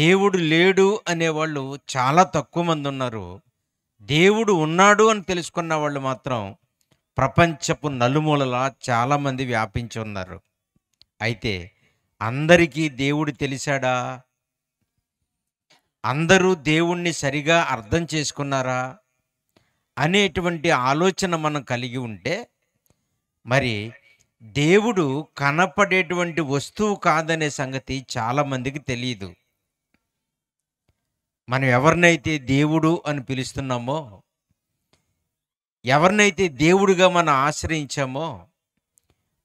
దేవుడు లేడు అనేవాళ్ళు చాలా తక్కువ మంది ఉన్నారు దేవుడు ఉన్నాడు అని తెలుసుకున్న వాళ్ళు మాత్రం ప్రపంచపు నలుమూలలా చాలామంది వ్యాపించి ఉన్నారు అయితే అందరికీ దేవుడు తెలిసాడా అందరూ దేవుణ్ణి సరిగా అర్థం చేసుకున్నారా అనేటువంటి ఆలోచన మనం కలిగి ఉంటే మరి దేవుడు కనపడేటువంటి వస్తువు కాదనే సంగతి చాలామందికి తెలియదు మనం ఎవరినైతే దేవుడు అని పిలుస్తున్నామో ఎవరినైతే దేవుడుగా మనం ఆశ్రయించామో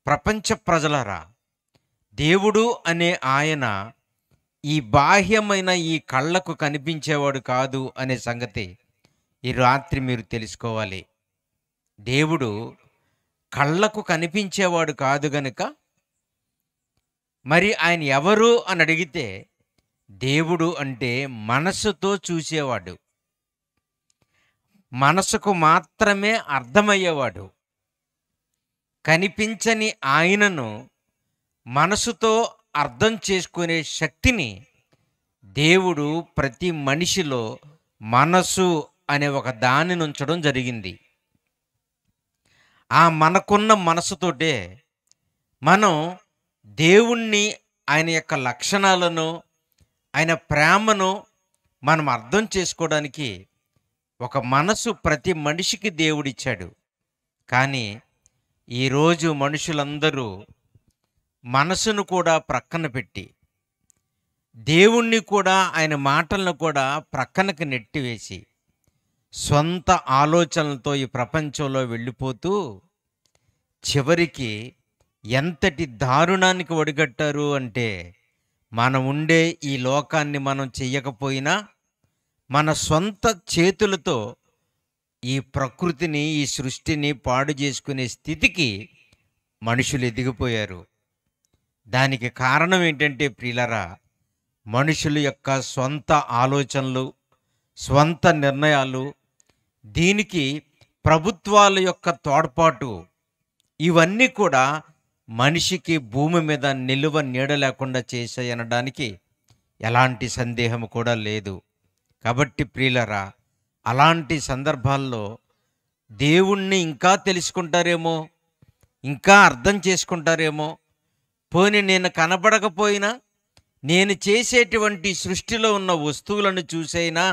ప్రపంచ ప్రజలరా దేవుడు అనే ఆయన ఈ బాహ్యమైన ఈ కళ్ళకు కనిపించేవాడు కాదు అనే సంగతి ఈ రాత్రి మీరు తెలుసుకోవాలి దేవుడు కళ్ళకు కనిపించేవాడు కాదు గనుక మరి ఆయన ఎవరు అని అడిగితే దేవుడు అంటే మనసుతో చూసేవాడు మనసుకు మాత్రమే అర్థమయ్యేవాడు కనిపించని ఆయనను మనసుతో అర్థం చేసుకునే శక్తిని దేవుడు ప్రతి మనిషిలో మనసు అనే ఒక దాన్ని ఉంచడం జరిగింది ఆ మనకున్న మనసుతోటే మనం దేవుణ్ణి ఆయన యొక్క లక్షణాలను ఆయన ప్రేమను మనం అర్థం చేసుకోవడానికి ఒక మనసు ప్రతి మనిషికి దేవుడిచ్చాడు కానీ ఈరోజు మనుషులందరూ మనసును కూడా ప్రక్కన పెట్టి దేవుణ్ణి కూడా ఆయన మాటలను కూడా ప్రక్కనకి నెట్టివేసి సొంత ఆలోచనలతో ఈ ప్రపంచంలో వెళ్ళిపోతూ చివరికి ఎంతటి దారుణానికి ఒడిగట్టారు అంటే మనం ఉండే ఈ లోకాన్ని మనం చెయ్యకపోయినా మన సొంత చేతులతో ఈ ప్రకృతిని ఈ సృష్టిని పాడు చేసుకునే స్థితికి మనుషులు ఎదిగిపోయారు దానికి కారణం ఏంటంటే ప్రియులరా మనుషుల యొక్క సొంత ఆలోచనలు స్వంత నిర్ణయాలు దీనికి ప్రభుత్వాల యొక్క తోడ్పాటు ఇవన్నీ కూడా మనిషికి భూమి మీద నిలువ నీడ లేకుండా చేశాయనడానికి ఎలాంటి సందేహం కూడా లేదు కాబట్టి ప్రియులరా అలాంటి సందర్భాల్లో దేవుణ్ణి ఇంకా తెలుసుకుంటారేమో ఇంకా అర్థం చేసుకుంటారేమో పోని నేను కనబడకపోయినా నేను చేసేటువంటి సృష్టిలో ఉన్న వస్తువులను చూసైనా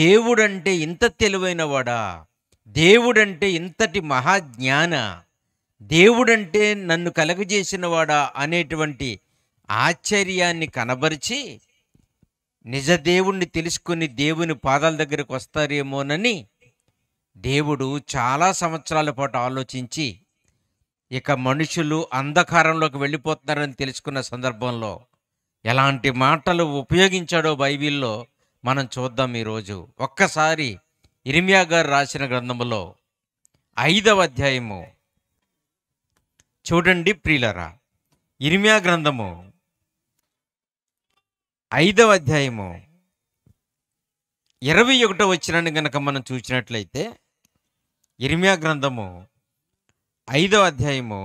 దేవుడంటే ఇంత తెలివైనవాడా దేవుడంటే ఇంతటి మహాజ్ఞానా దేవుడంటే నన్ను కలగజేసినవాడా అనేటువంటి ఆశ్చర్యాన్ని కనబరిచి నిజ దేవుణ్ణి తెలుసుకుని దేవుని పాదాల దగ్గరకు వస్తారేమోనని దేవుడు చాలా సంవత్సరాల పాటు ఆలోచించి ఇక మనుషులు అంధకారంలోకి వెళ్ళిపోతున్నారని తెలుసుకున్న సందర్భంలో ఎలాంటి మాటలు ఉపయోగించాడో బైబిల్లో మనం చూద్దాం ఈరోజు ఒక్కసారి ఇరిమియా గారు రాసిన గ్రంథంలో ఐదవ అధ్యాయము చూడండి ప్రియులరా ఇరిమియా గ్రంథము ఐదవ అధ్యాయము ఇరవై ఒకటో వచ్చినాన్ని గనక మనం చూసినట్లయితే ఇరిమియా గ్రంథము ఐదవ అధ్యాయము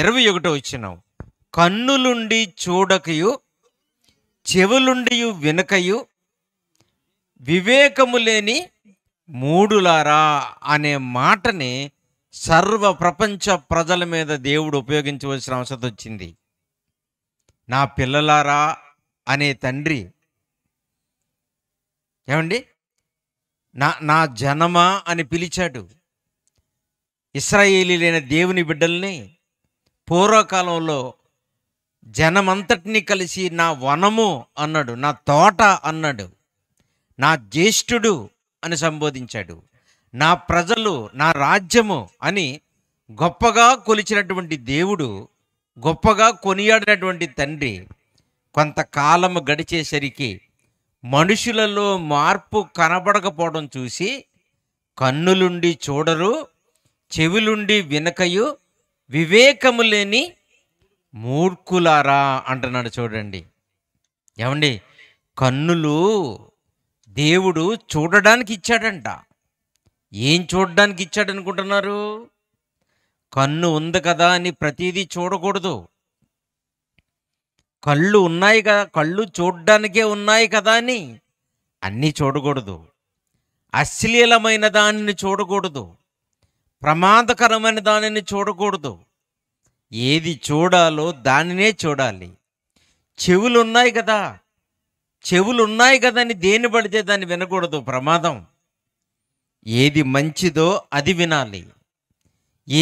ఇరవై ఒకటో వచ్చినాం కన్నులుండి చూడకయు చెవులుండి వినకయు వివేకము లేని మూడులారా అనే మాటని సర్వ ప్రపంచ ప్రజల మీద దేవుడు ఉపయోగించవలసిన అవసరం వచ్చింది నా పిల్లలారా అనే తండ్రి ఏమండి నా నా జనమా అని పిలిచాడు ఇస్రాయేలీలైన దేవుని బిడ్డల్ని పూర్వకాలంలో జనమంతటిని కలిసి నా వనము అన్నాడు నా తోట అన్నాడు నా జ్యేష్ఠుడు అని సంబోధించాడు నా ప్రజలు నా రాజ్యము అని గొప్పగా కొలిచినటువంటి దేవుడు గొప్పగా కొనియాడినటువంటి తండ్రి కొంతకాలము గడిచేసరికి మనుషులలో మార్పు కనబడకపోవడం చూసి కన్నులుండి చూడరు చెవిలుండి వినకయు వివేకము లేని మూర్ఖులారా అంటున్నాడు చూడండి ఏమండి కన్నులు దేవుడు చూడడానికి ఇచ్చాడంట ఏం చూడడానికి ఇచ్చాడు అనుకుంటున్నారు కన్ను ఉంది కదా అని ప్రతిదీ చూడకూడదు కళ్ళు ఉన్నాయి కదా కళ్ళు చూడ్డానికే ఉన్నాయి కదా అని అన్నీ చూడకూడదు అశ్లీలమైన దానిని చూడకూడదు ప్రమాదకరమైన దానిని చూడకూడదు ఏది చూడాలో దానినే చూడాలి చెవులు ఉన్నాయి కదా చెవులు ఉన్నాయి కదా అని దేని పడితే దాన్ని వినకూడదు ప్రమాదం ఏది మంచిదో అది వినాలి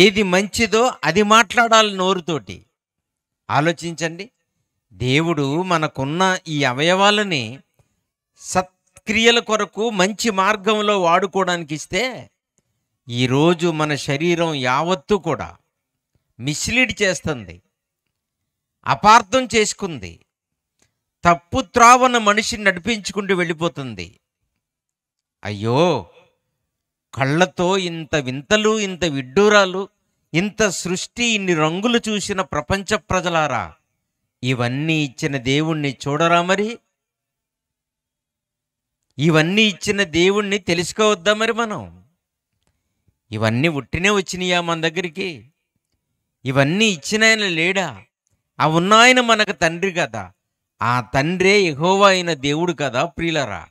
ఏది మంచిదో అది మాట్లాడాలి నోరుతోటి ఆలోచించండి దేవుడు మనకున్న ఈ అవయవాలని సత్క్రియల కొరకు మంచి మార్గంలో వాడుకోవడానికి ఇస్తే ఈరోజు మన శరీరం యావత్తు కూడా మిస్లీడ్ చేస్తుంది అపార్థం చేసుకుంది తప్పు త్రావన మనిషిని నడిపించుకుంటూ వెళ్ళిపోతుంది అయ్యో కళ్ళతో ఇంత వింతలు ఇంత విడ్డూరాలు ఇంత సృష్టి ఇన్ని రంగులు చూసిన ప్రపంచ ప్రజలారా ఇవన్నీ ఇచ్చిన దేవుణ్ణి చూడరా మరి ఇవన్నీ ఇచ్చిన దేవుణ్ణి తెలుసుకోవద్దా మరి మనం ఇవన్నీ ఉట్టినే వచ్చినాయా మన దగ్గరికి ఇవన్నీ ఇచ్చిన ఆయన లేడా ఆ ఉన్నాయన మనకు తండ్రి కదా ఆ తండ్రే ఎహోవా అయిన దేవుడు కదా ప్రియులరా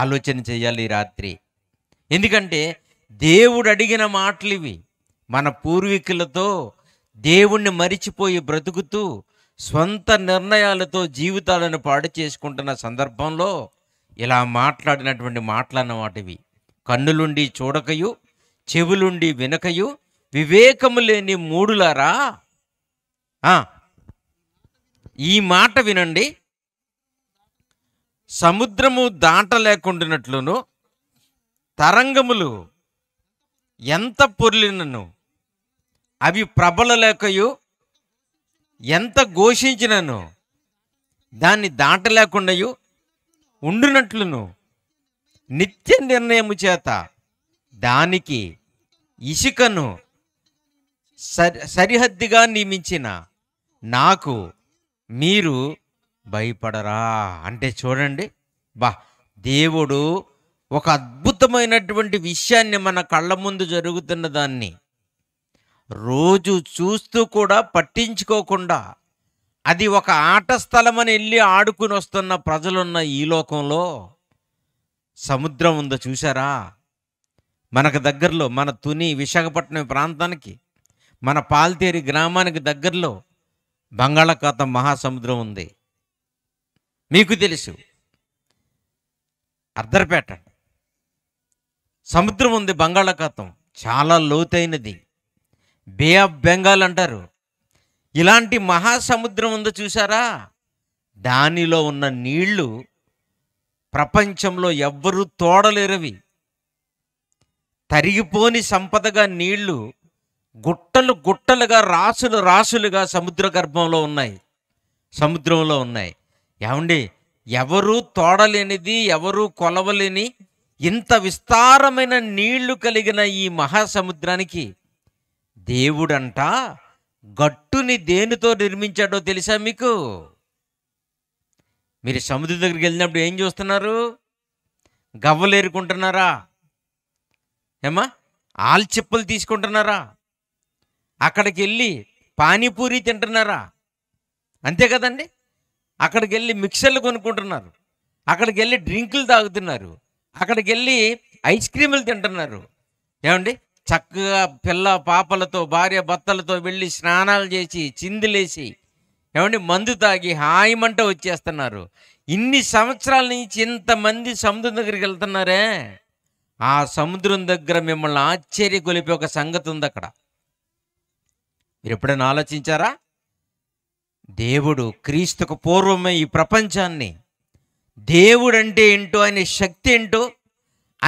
ఆలోచన చేయాలి రాత్రి ఎందుకంటే దేవుడు అడిగిన మాటలు ఇవి మన పూర్వీకులతో దేవుణ్ణి మరిచిపోయి బ్రతుకుతూ సొంత నిర్ణయాలతో జీవితాలను పాడు చేసుకుంటున్న సందర్భంలో ఇలా మాట్లాడినటువంటి మాటలన్నమాట ఇవి కన్నులుండి చూడకయు చెవులుండి వినకయు వివేకము లేని మూడులారా ఈ మాట వినండి సముద్రము దాటలేకుండానట్లును తరంగములు ఎంత పొర్లినను అవి ప్రబల లేకయు ఎంత ఘోషించినను దాన్ని దాటలేకుండాయో ఉండునట్లును నిత్య నిర్ణయము చేత దానికి ఇసుకను సరిహద్దుగా నియమించిన నాకు మీరు భయపడరా అంటే చూడండి బా దేవుడు ఒక అద్భుతమైనటువంటి విషయాన్ని మన కళ్ళ ముందు జరుగుతున్న దాన్ని రోజు చూస్తూ కూడా పట్టించుకోకుండా అది ఒక ఆట స్థలమని వెళ్ళి ఆడుకుని వస్తున్న ప్రజలున్న ఈ లోకంలో సముద్రం ఉందో చూసారా మనకు దగ్గరలో మన తుని విశాఖపట్నం ప్రాంతానికి మన పాల్తేరి గ్రామానికి దగ్గరలో బంగాళాఖాతం మహాసముద్రం ఉంది మీకు తెలుసు అర్ధరపేట సముద్రం ఉంది బంగాళాఖాతం చాలా లోతైనది బే ఆఫ్ బెంగాల్ అంటారు ఇలాంటి మహాసముద్రం ఉందో చూసారా దానిలో ఉన్న నీళ్లు ప్రపంచంలో ఎవ్వరూ తోడలేరవి తరిగిపోని సంపదగా నీళ్లు గుట్టలు గుట్టలుగా రాసులు రాసులుగా సముద్ర గర్భంలో ఉన్నాయి సముద్రంలో ఉన్నాయి ఏమండి ఎవరూ తోడలేనిది ఎవరూ కొలవలేని ఇంత విస్తారమైన నీళ్లు కలిగిన ఈ మహాసముద్రానికి దేవుడంట గట్టుని దేనితో నిర్మించాడో తెలుసా మీకు మీరు సముద్రం దగ్గరికి వెళ్ళినప్పుడు ఏం చూస్తున్నారు గవ్వలేరుకుంటున్నారా ఏమా ఆల్చిప్పలు తీసుకుంటున్నారా అక్కడికి వెళ్ళి పానీపూరి తింటున్నారా అంతే కదండి అక్కడికి వెళ్ళి మిక్సర్లు కొనుక్కుంటున్నారు అక్కడికి వెళ్ళి డ్రింకులు తాగుతున్నారు అక్కడికి వెళ్ళి ఐస్ క్రీములు తింటున్నారు ఏమండి చక్కగా పిల్ల పాపలతో భార్య భర్తలతో వెళ్ళి స్నానాలు చేసి చిందులేసి ఏమండి మందు తాగి హాయిమంట వచ్చేస్తున్నారు ఇన్ని సంవత్సరాల నుంచి ఇంతమంది సముద్రం దగ్గరికి వెళ్తున్నారే ఆ సముద్రం దగ్గర మిమ్మల్ని ఆశ్చర్య కొలిపే ఒక సంగతి ఉంది అక్కడ మీరు ఎప్పుడైనా ఆలోచించారా దేవుడు క్రీస్తుకు పూర్వమే ఈ ప్రపంచాన్ని దేవుడు అంటే ఏంటో ఆయన శక్తి ఏంటో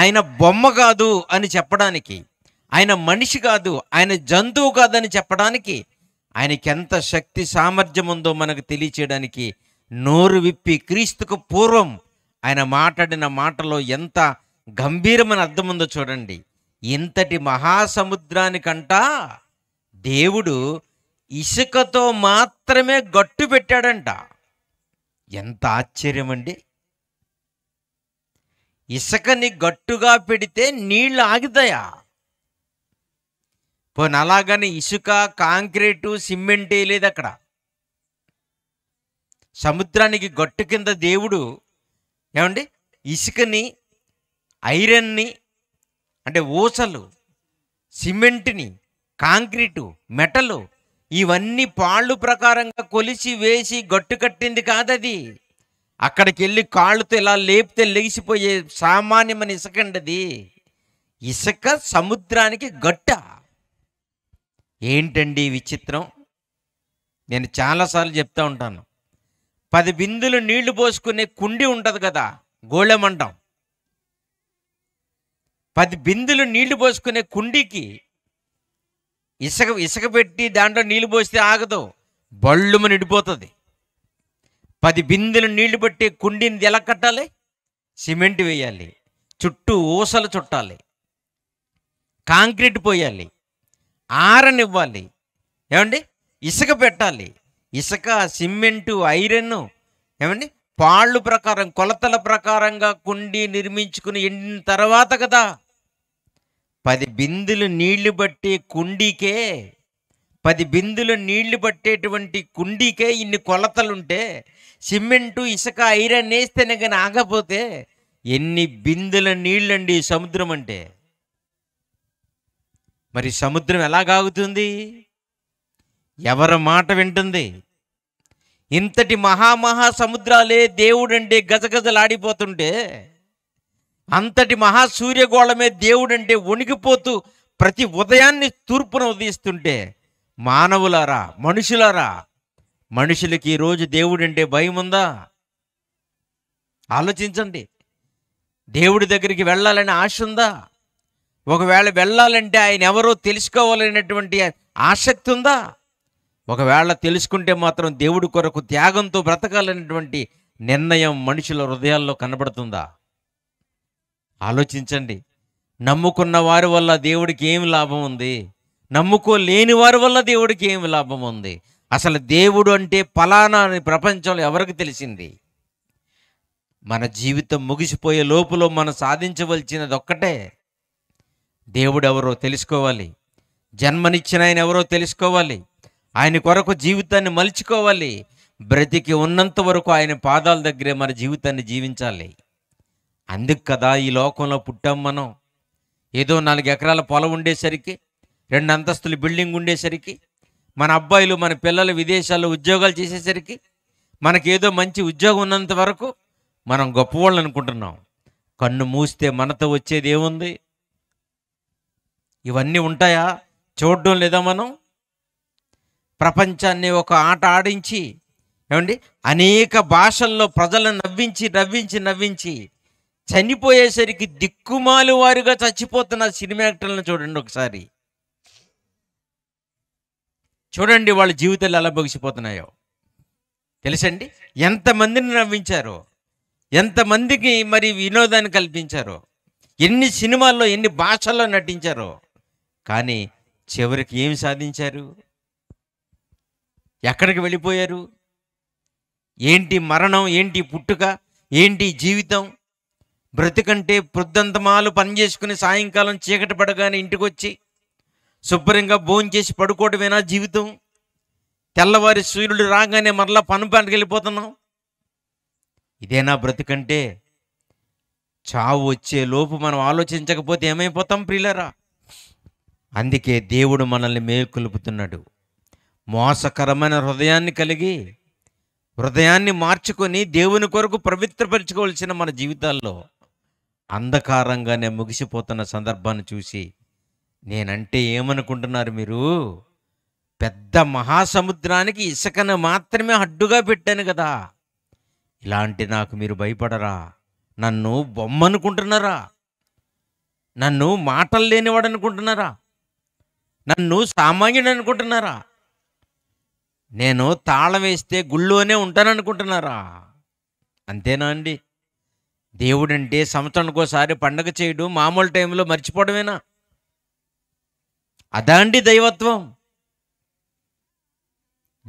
ఆయన బొమ్మ కాదు అని చెప్పడానికి ఆయన మనిషి కాదు ఆయన జంతువు కాదని చెప్పడానికి ఆయనకి ఎంత శక్తి సామర్థ్యం ఉందో మనకు తెలియచేయడానికి నోరు విప్పి క్రీస్తుకు పూర్వం ఆయన మాట్లాడిన మాటలో ఎంత గంభీరమైన అర్థం ఉందో చూడండి ఇంతటి మహాసముద్రానికంట దేవుడు ఇసుకతో మాత్రమే గట్టు పెట్టాడంట ఎంత ఆశ్చర్యం అండి ఇసుకని గట్టుగా పెడితే నీళ్లు ఆగుతాయా పోనీ అలాగని ఇసుక కాంక్రీటు సిమెంట్ వేయలేదు అక్కడ సముద్రానికి గట్టు కింద దేవుడు ఏమండి ఇసుకని ఐరన్ని అంటే ఊసలు సిమెంట్ని కాంక్రీటు మెటలు ఇవన్నీ పాళ్ళు ప్రకారంగా కొలిసి వేసి గట్టు కట్టింది కాదది అక్కడికి వెళ్ళి కాళ్ళతో ఇలా లేపితే లేచిపోయే సామాన్యమైన ఇసుకండది ఇసుక సముద్రానికి గట్ట ఏంటండి విచిత్రం నేను చాలాసార్లు చెప్తూ ఉంటాను పది బిందులు నీళ్లు పోసుకునే కుండి ఉంటుంది కదా గోళెమంటాం పది బిందులు నీళ్లు పోసుకునే కుండీకి ఇసుక ఇసుక పెట్టి దాంట్లో నీళ్లు పోస్తే ఆగదు బళ్ళుమని నిడిపోతుంది పది బిందెలు నీళ్లు పెట్టి కుండీని ఎలా కట్టాలి సిమెంట్ వేయాలి చుట్టూ ఊసలు చుట్టాలి కాంక్రీట్ పోయాలి ఆరనివ్వాలి ఏమండి ఇసుక పెట్టాలి ఇసుక సిమెంటు ఐరన్ ఏమండి పాళ్ళు ప్రకారం కొలతల ప్రకారంగా కుండి నిర్మించుకుని ఎండిన తర్వాత కదా పది బిందులు నీళ్లు బట్టే కుండీకే పది బిందులు నీళ్లు పట్టేటువంటి కుండీకే ఇన్ని కొలతలుంటే సిమెంటు ఇసుక ఐరన్ వేస్తేనే కానీ ఆగపోతే ఎన్ని బిందెల నీళ్ళండి సముద్రం అంటే మరి సముద్రం ఎలా కాగుతుంది ఎవరి మాట వింటుంది ఇంతటి మహామహా సముద్రాలే దేవుడంటే గజగజలాడిపోతుంటే అంతటి మహాసూర్యగోళమే దేవుడంటే వణికిపోతూ ప్రతి ఉదయాన్ని తూర్పున ఉదయిస్తుంటే మానవులారా మనుషులారా మనుషులకి ఈరోజు దేవుడు అంటే భయం ఉందా ఆలోచించండి దేవుడి దగ్గరికి వెళ్ళాలని ఆశ ఉందా ఒకవేళ వెళ్ళాలంటే ఆయన ఎవరో తెలుసుకోవాలనేటువంటి ఆసక్తి ఉందా ఒకవేళ తెలుసుకుంటే మాత్రం దేవుడి కొరకు త్యాగంతో బ్రతకాలనేటువంటి నిర్ణయం మనుషుల హృదయాల్లో కనబడుతుందా ఆలోచించండి నమ్ముకున్న వారి వల్ల దేవుడికి ఏమి లాభం ఉంది నమ్ముకోలేని వారి వల్ల దేవుడికి ఏమి లాభం ఉంది అసలు దేవుడు అంటే ఫలానా అని ప్రపంచంలో ఎవరికి తెలిసింది మన జీవితం ముగిసిపోయే లోపులో మనం సాధించవలసినది ఒక్కటే దేవుడు ఎవరో తెలుసుకోవాలి జన్మనిచ్చిన ఆయన ఎవరో తెలుసుకోవాలి ఆయన కొరకు జీవితాన్ని మలుచుకోవాలి బ్రతికి ఉన్నంత వరకు ఆయన పాదాల దగ్గరే మన జీవితాన్ని జీవించాలి అందుకు కదా ఈ లోకంలో పుట్టాం మనం ఏదో నాలుగు ఎకరాల పొలం ఉండేసరికి రెండు అంతస్తులు బిల్డింగ్ ఉండేసరికి మన అబ్బాయిలు మన పిల్లలు విదేశాల్లో ఉద్యోగాలు చేసేసరికి మనకేదో మంచి ఉద్యోగం ఉన్నంత వరకు మనం గొప్పవాళ్ళు అనుకుంటున్నాం కన్ను మూస్తే మనతో వచ్చేది ఏముంది ఇవన్నీ ఉంటాయా చూడడం లేదా మనం ప్రపంచాన్ని ఒక ఆట ఆడించి ఏమండి అనేక భాషల్లో ప్రజలను నవ్వించి నవ్వించి నవ్వించి చనిపోయేసరికి దిక్కుమాలు వారుగా చచ్చిపోతున్న సినిమా యాక్టర్లను చూడండి ఒకసారి చూడండి వాళ్ళ జీవితాలు ఎలా బొగిసిపోతున్నాయో తెలుసండి ఎంతమందిని నవ్వించారో ఎంతమందికి మరి వినోదాన్ని కల్పించారో ఎన్ని సినిమాల్లో ఎన్ని భాషల్లో నటించారో కానీ చివరికి ఏమి సాధించారు ఎక్కడికి వెళ్ళిపోయారు ఏంటి మరణం ఏంటి పుట్టుక ఏంటి జీవితం బ్రతికంటే పొద్దంతమాలు పనిచేసుకుని సాయంకాలం చీకటి పడగానే ఇంటికి వచ్చి శుభ్రంగా భోంచేసి పడుకోవటమేనా జీవితం తెల్లవారి సూర్యుడు రాగానే మరలా పని పనికి వెళ్ళిపోతున్నాం ఇదేనా బ్రతికంటే చావు వచ్చే లోపు మనం ఆలోచించకపోతే ఏమైపోతాం ప్రియులరా అందుకే దేవుడు మనల్ని మేలుకొలుపుతున్నాడు మోసకరమైన హృదయాన్ని కలిగి హృదయాన్ని మార్చుకొని దేవుని కొరకు పవిత్రపరచుకోవాల్సిన మన జీవితాల్లో అంధకారంగానే ముగిసిపోతున్న సందర్భాన్ని చూసి నేనంటే ఏమనుకుంటున్నారు మీరు పెద్ద మహాసముద్రానికి ఇసుకను మాత్రమే అడ్డుగా పెట్టాను కదా ఇలాంటి నాకు మీరు భయపడరా నన్ను బొమ్మనుకుంటున్నారా నన్ను మాటలు లేనివాడు అనుకుంటున్నారా నన్ను సామాన్యుడు అనుకుంటున్నారా నేను తాళం వేస్తే గుళ్ళోనే ఉంటాననుకుంటున్నారా అంతేనా అండి దేవుడంటే సంవత్సరానికోసారి పండగ చేయడం మామూలు టైంలో మర్చిపోవడమేనా అదండి దైవత్వం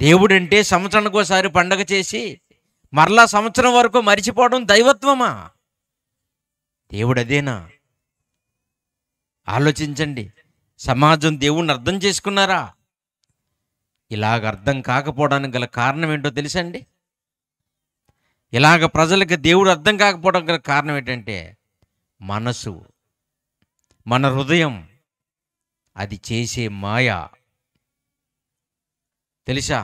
దేవుడంటే సంవత్సరానికి ఒకసారి పండగ చేసి మరలా సంవత్సరం వరకు మరిచిపోవడం దైవత్వమా దేవుడు అదేనా ఆలోచించండి సమాజం దేవుణ్ణి అర్థం చేసుకున్నారా ఇలాగ అర్థం కాకపోవడానికి గల కారణం ఏంటో తెలుసండి ఇలాగ ప్రజలకు దేవుడు అర్థం కాకపోవడం గల కారణం ఏంటంటే మనసు మన హృదయం అది చేసే మాయ తెలుసా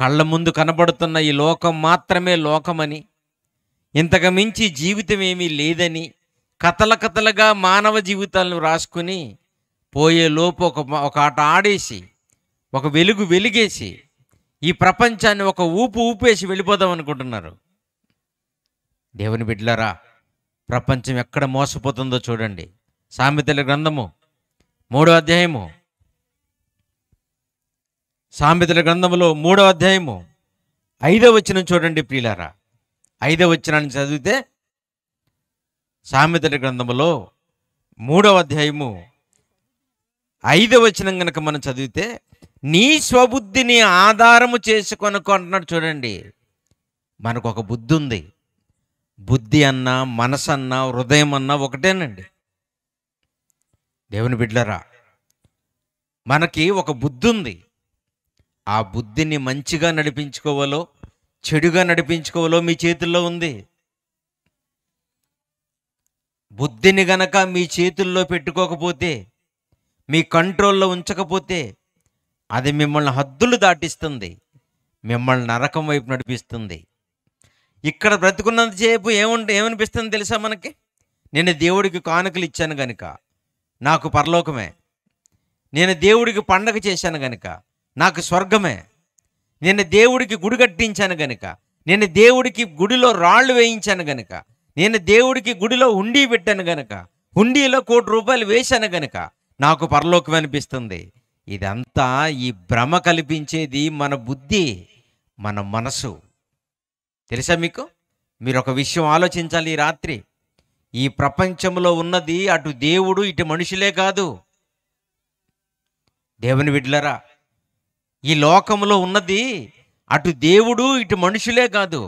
కళ్ళ ముందు కనబడుతున్న ఈ లోకం మాత్రమే లోకమని ఇంతకు మించి జీవితం ఏమీ లేదని కథల కథలుగా మానవ జీవితాలను రాసుకుని పోయే లోపు ఒక ఒక ఆట ఆడేసి ఒక వెలుగు వెలిగేసి ఈ ప్రపంచాన్ని ఒక ఊపు ఊపేసి వెళ్ళిపోదాం అనుకుంటున్నారు దేవుని బిడ్లరా ప్రపంచం ఎక్కడ మోసపోతుందో చూడండి సామెతల గ్రంథము మూడో అధ్యాయము సామెతల గ్రంథంలో మూడో అధ్యాయము ఐదో వచ్చిన చూడండి ప్రియులారా ఐదో వచ్చినాన్ని చదివితే సామెతల గ్రంథంలో మూడవ అధ్యాయము ఐదవ వచనం కనుక మనం చదివితే నీ స్వబుద్ధిని ఆధారము చేసుకొనుకో అంటున్నాడు చూడండి మనకు ఒక బుద్ధి ఉంది బుద్ధి అన్నా మనసు అన్నా హృదయం అన్నా ఒకటేనండి దేవుని బిడ్డరా మనకి ఒక బుద్ధి ఉంది ఆ బుద్ధిని మంచిగా నడిపించుకోవాలో చెడుగా నడిపించుకోవాలో మీ చేతుల్లో ఉంది బుద్ధిని గనక మీ చేతుల్లో పెట్టుకోకపోతే మీ కంట్రోల్లో ఉంచకపోతే అది మిమ్మల్ని హద్దులు దాటిస్తుంది మిమ్మల్ని నరకం వైపు నడిపిస్తుంది ఇక్కడ బ్రతుకున్నంతసేపు ఏముంటే ఏమనిపిస్తుంది తెలుసా మనకి నేను దేవుడికి కానుకలు ఇచ్చాను కనుక నాకు పరలోకమే నేను దేవుడికి పండగ చేశాను గనుక నాకు స్వర్గమే నేను దేవుడికి గుడి కట్టించాను గనుక నేను దేవుడికి గుడిలో రాళ్ళు వేయించాను గనుక నేను దేవుడికి గుడిలో హుండీ పెట్టాను గనుక హుండీలో కోటి రూపాయలు వేశాను గనుక నాకు పరలోకం అనిపిస్తుంది ఇదంతా ఈ భ్రమ కల్పించేది మన బుద్ధి మన మనసు తెలుసా మీకు మీరు ఒక విషయం ఆలోచించాలి ఈ రాత్రి ఈ ప్రపంచంలో ఉన్నది అటు దేవుడు ఇటు మనుషులే కాదు దేవుని విడ్లరా ఈ లోకంలో ఉన్నది అటు దేవుడు ఇటు మనుషులే కాదు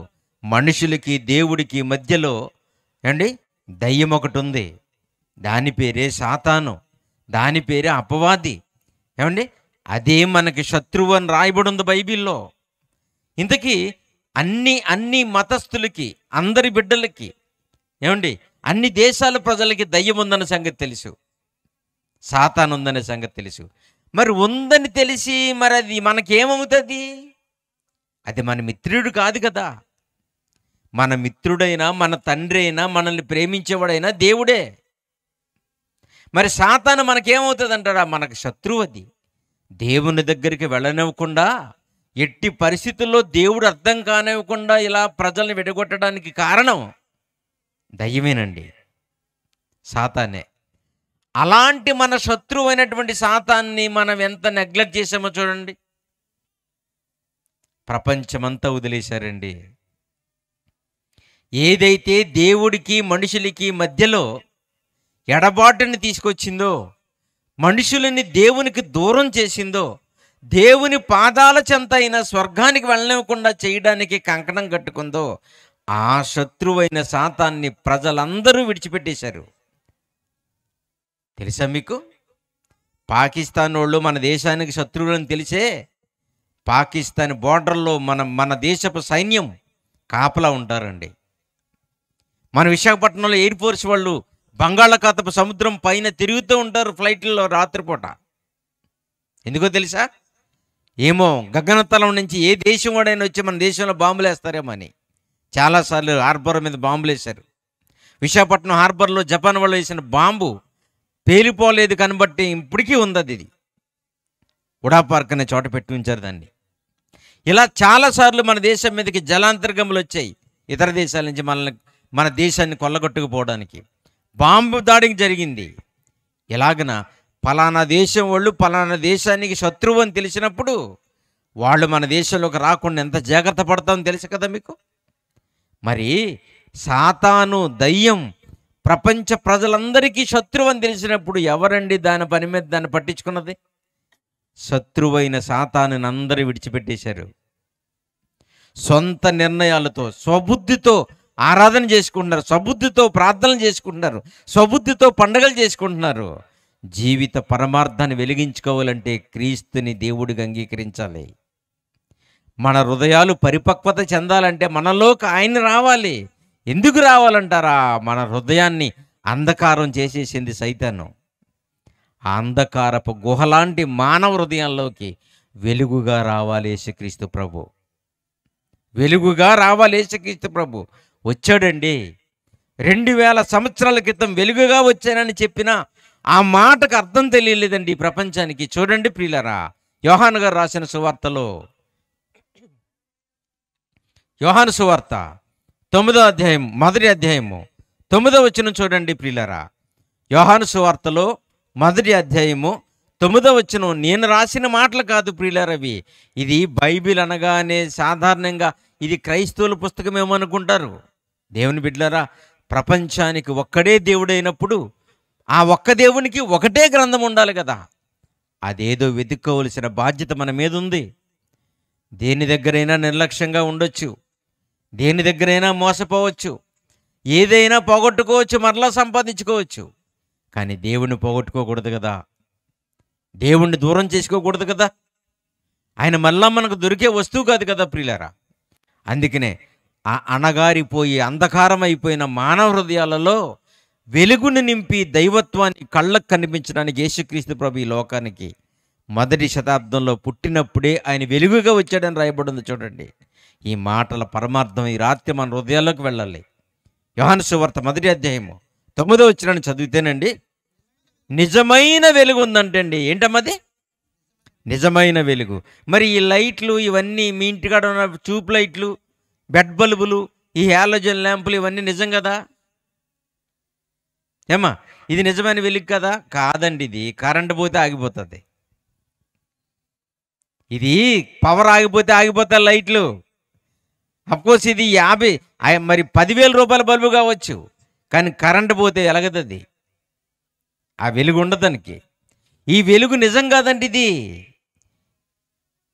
మనుషులకి దేవుడికి మధ్యలో అండి దయ్యం ఒకటి ఉంది దాని పేరే సాతాను దాని పేరే అపవాది ఏమండి అదే మనకి శత్రువు అని రాయబడి ఉంది బైబిల్లో ఇంతకీ అన్ని అన్ని మతస్థులకి అందరి బిడ్డలకి ఏమండి అన్ని దేశాల ప్రజలకి దయ్యం ఉందన్న సంగతి తెలుసు సాతాన్ ఉందనే సంగతి తెలుసు మరి ఉందని తెలిసి మరి అది మనకేమవుతుంది అది మన మిత్రుడు కాదు కదా మన మిత్రుడైనా మన తండ్రి అయినా మనల్ని ప్రేమించేవాడైనా దేవుడే మరి సాతాను మనకేమవుతుంది అంటారా మనకు శత్రువు అది దేవుని దగ్గరికి వెళ్ళనివ్వకుండా ఎట్టి పరిస్థితుల్లో దేవుడు అర్థం కానివ్వకుండా ఇలా ప్రజల్ని విడగొట్టడానికి కారణం దయ్యమేనండి సాతానే అలాంటి మన శత్రువు అయినటువంటి సాతాన్ని మనం ఎంత నెగ్లెక్ట్ చేసామో చూడండి ప్రపంచమంతా వదిలేశారండి ఏదైతే దేవుడికి మనుషులకి మధ్యలో ఎడబాటుని తీసుకొచ్చిందో మనుషులని దేవునికి దూరం చేసిందో దేవుని పాదాల చెంత అయిన స్వర్గానికి వెళ్ళనివ్వకుండా చేయడానికి కంకణం కట్టుకుందో ఆ శత్రువైన శాతాన్ని ప్రజలందరూ విడిచిపెట్టేశారు తెలుసా మీకు పాకిస్తాన్ వాళ్ళు మన దేశానికి శత్రువులను తెలిసే పాకిస్తాన్ బోర్డర్లో మన మన దేశపు సైన్యం కాపలా ఉంటారండి మన విశాఖపట్నంలో ఎయిర్ ఫోర్స్ వాళ్ళు బంగాళాఖాతపు సముద్రం పైన తిరుగుతూ ఉంటారు ఫ్లైట్లలో రాత్రిపూట ఎందుకో తెలుసా ఏమో గగనతలం నుంచి ఏ దేశం వాడైనా వచ్చి మన దేశంలో బాంబులు వేస్తారేమో అని చాలాసార్లు హార్బర్ మీద బాంబులు వేశారు విశాఖపట్నం హార్బర్లో జపాన్ వాళ్ళు వేసిన బాంబు పేలిపోలేదు కనబట్టి ఇప్పటికీ ఉంది అది ఇది ఉడా పార్క్ అనే చోట పెట్టి ఉంచారు దాన్ని ఇలా చాలాసార్లు మన దేశం మీదకి జలాంతర్గములు వచ్చాయి ఇతర దేశాల నుంచి మనల్ని మన దేశాన్ని కొల్లగొట్టుకుపోవడానికి బాంబు దాడికి జరిగింది ఎలాగన పలానా దేశం వాళ్ళు పలానా దేశానికి శత్రువు అని తెలిసినప్పుడు వాళ్ళు మన దేశంలోకి రాకుండా ఎంత జాగ్రత్త పడతామో తెలుసు కదా మీకు మరి సాతాను దయ్యం ప్రపంచ ప్రజలందరికీ శత్రువు అని తెలిసినప్పుడు ఎవరండి దాని పని మీద దాన్ని పట్టించుకున్నది శత్రువైన సాతాను అందరూ విడిచిపెట్టేశారు సొంత నిర్ణయాలతో స్వబుద్ధితో ఆరాధన చేసుకుంటున్నారు స్వబుద్ధితో ప్రార్థనలు చేసుకుంటున్నారు స్వబుద్ధితో పండగలు చేసుకుంటున్నారు జీవిత పరమార్థాన్ని వెలిగించుకోవాలంటే క్రీస్తుని దేవుడికి అంగీకరించాలి మన హృదయాలు పరిపక్వత చెందాలంటే మనలోకి ఆయన రావాలి ఎందుకు రావాలంటారా మన హృదయాన్ని అంధకారం చేసేసింది సైతాను అంధకారపు అంధకారపు గుహలాంటి మానవ హృదయంలోకి వెలుగుగా రావాలి యేసుక్రీస్తు ప్రభు వెలుగుగా రావాలి యేసుక్రీస్తు ప్రభు వచ్చాడండి రెండు వేల సంవత్సరాల క్రితం వెలుగుగా వచ్చానని చెప్పిన ఆ మాటకు అర్థం తెలియలేదండి ప్రపంచానికి చూడండి ప్రియులరా యోహాన్ గారు రాసిన సువార్తలో యోహాను సువార్త తొమ్మిదో అధ్యాయం మొదటి అధ్యాయము తొమ్మిదో వచ్చిన చూడండి ప్రియులరా యోహాను సువార్తలో మొదటి అధ్యాయము తొమ్మిదో వచ్చిన నేను రాసిన మాటలు కాదు ప్రియులరవి ఇది బైబిల్ అనగానే సాధారణంగా ఇది క్రైస్తవుల పుస్తకం ఏమనుకుంటారు దేవుని బిడ్డలరా ప్రపంచానికి ఒక్కడే దేవుడైనప్పుడు ఆ ఒక్క దేవునికి ఒకటే గ్రంథం ఉండాలి కదా అదేదో వెతుక్కోవలసిన బాధ్యత మన మీద ఉంది దేని దగ్గరైనా నిర్లక్ష్యంగా ఉండొచ్చు దేని దగ్గరైనా మోసపోవచ్చు ఏదైనా పోగొట్టుకోవచ్చు మరలా సంపాదించుకోవచ్చు కానీ దేవుణ్ణి పోగొట్టుకోకూడదు కదా దేవుణ్ణి దూరం చేసుకోకూడదు కదా ఆయన మళ్ళా మనకు దొరికే వస్తువు కాదు కదా ప్రియులరా అందుకనే ఆ అణగారిపోయి అంధకారమైపోయిన మానవ హృదయాలలో వెలుగును నింపి దైవత్వాన్ని కళ్ళకు కనిపించడానికి యేసుక్రీస్తు ప్రభు ఈ లోకానికి మొదటి శతాబ్దంలో పుట్టినప్పుడే ఆయన వెలుగుగా వచ్చాడని రాయబడింది చూడండి ఈ మాటల పరమార్థం ఈ రాత్రి మన హృదయాల్లోకి వెళ్ళాలి యోహాను సువార్త మొదటి అధ్యాయము తొమ్మిదో వచ్చినాన్ని చదివితేనండి నిజమైన వెలుగు ఉందంటే అండి ఏంటమ్మది నిజమైన వెలుగు మరి ఈ లైట్లు ఇవన్నీ మీ ఇంటికాడ ఉన్న చూపు లైట్లు బెడ్ బల్బులు ఈ హ్యాలోజన్ ల్యాంపులు ఇవన్నీ నిజం కదా ఏమా ఇది నిజమైన వెలుగు కదా కాదండి ఇది కరెంటు పోతే ఆగిపోతుంది ఇది పవర్ ఆగిపోతే ఆగిపోతాయి లైట్లు అఫ్కోర్స్ ఇది యాభై మరి పదివేల రూపాయల బల్బు కావచ్చు కానీ కరెంటు పోతే ఎలగదది ఆ వెలుగు ఉండదానికి ఈ వెలుగు నిజం కాదండి ఇది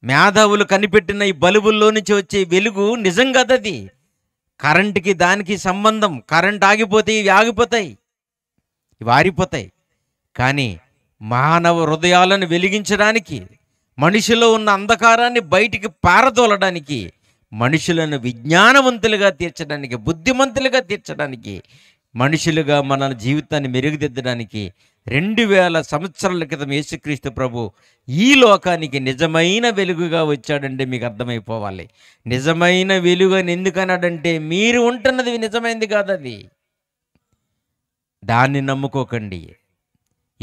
మేధావులు కనిపెట్టిన ఈ బల్బుల్లో నుంచి వచ్చే వెలుగు నిజం కాదది కరెంటుకి దానికి సంబంధం కరెంట్ ఆగిపోతే ఇవి ఆగిపోతాయి ఇవి ఆరిపోతాయి కానీ మానవ హృదయాలను వెలిగించడానికి మనిషిలో ఉన్న అంధకారాన్ని బయటికి పారదోలడానికి మనుషులను విజ్ఞానవంతులుగా తీర్చడానికి బుద్ధిమంతులుగా తీర్చడానికి మనుషులుగా మన జీవితాన్ని మెరుగుదిద్దడానికి రెండు వేల సంవత్సరాల క్రితం యేసుక్రీస్తు ప్రభు ఈ లోకానికి నిజమైన వెలుగుగా వచ్చాడంటే మీకు అర్థమైపోవాలి నిజమైన వెలుగు అని ఎందుకన్నాడంటే మీరు ఉంటున్నది నిజమైంది కాదు అది దాన్ని నమ్ముకోకండి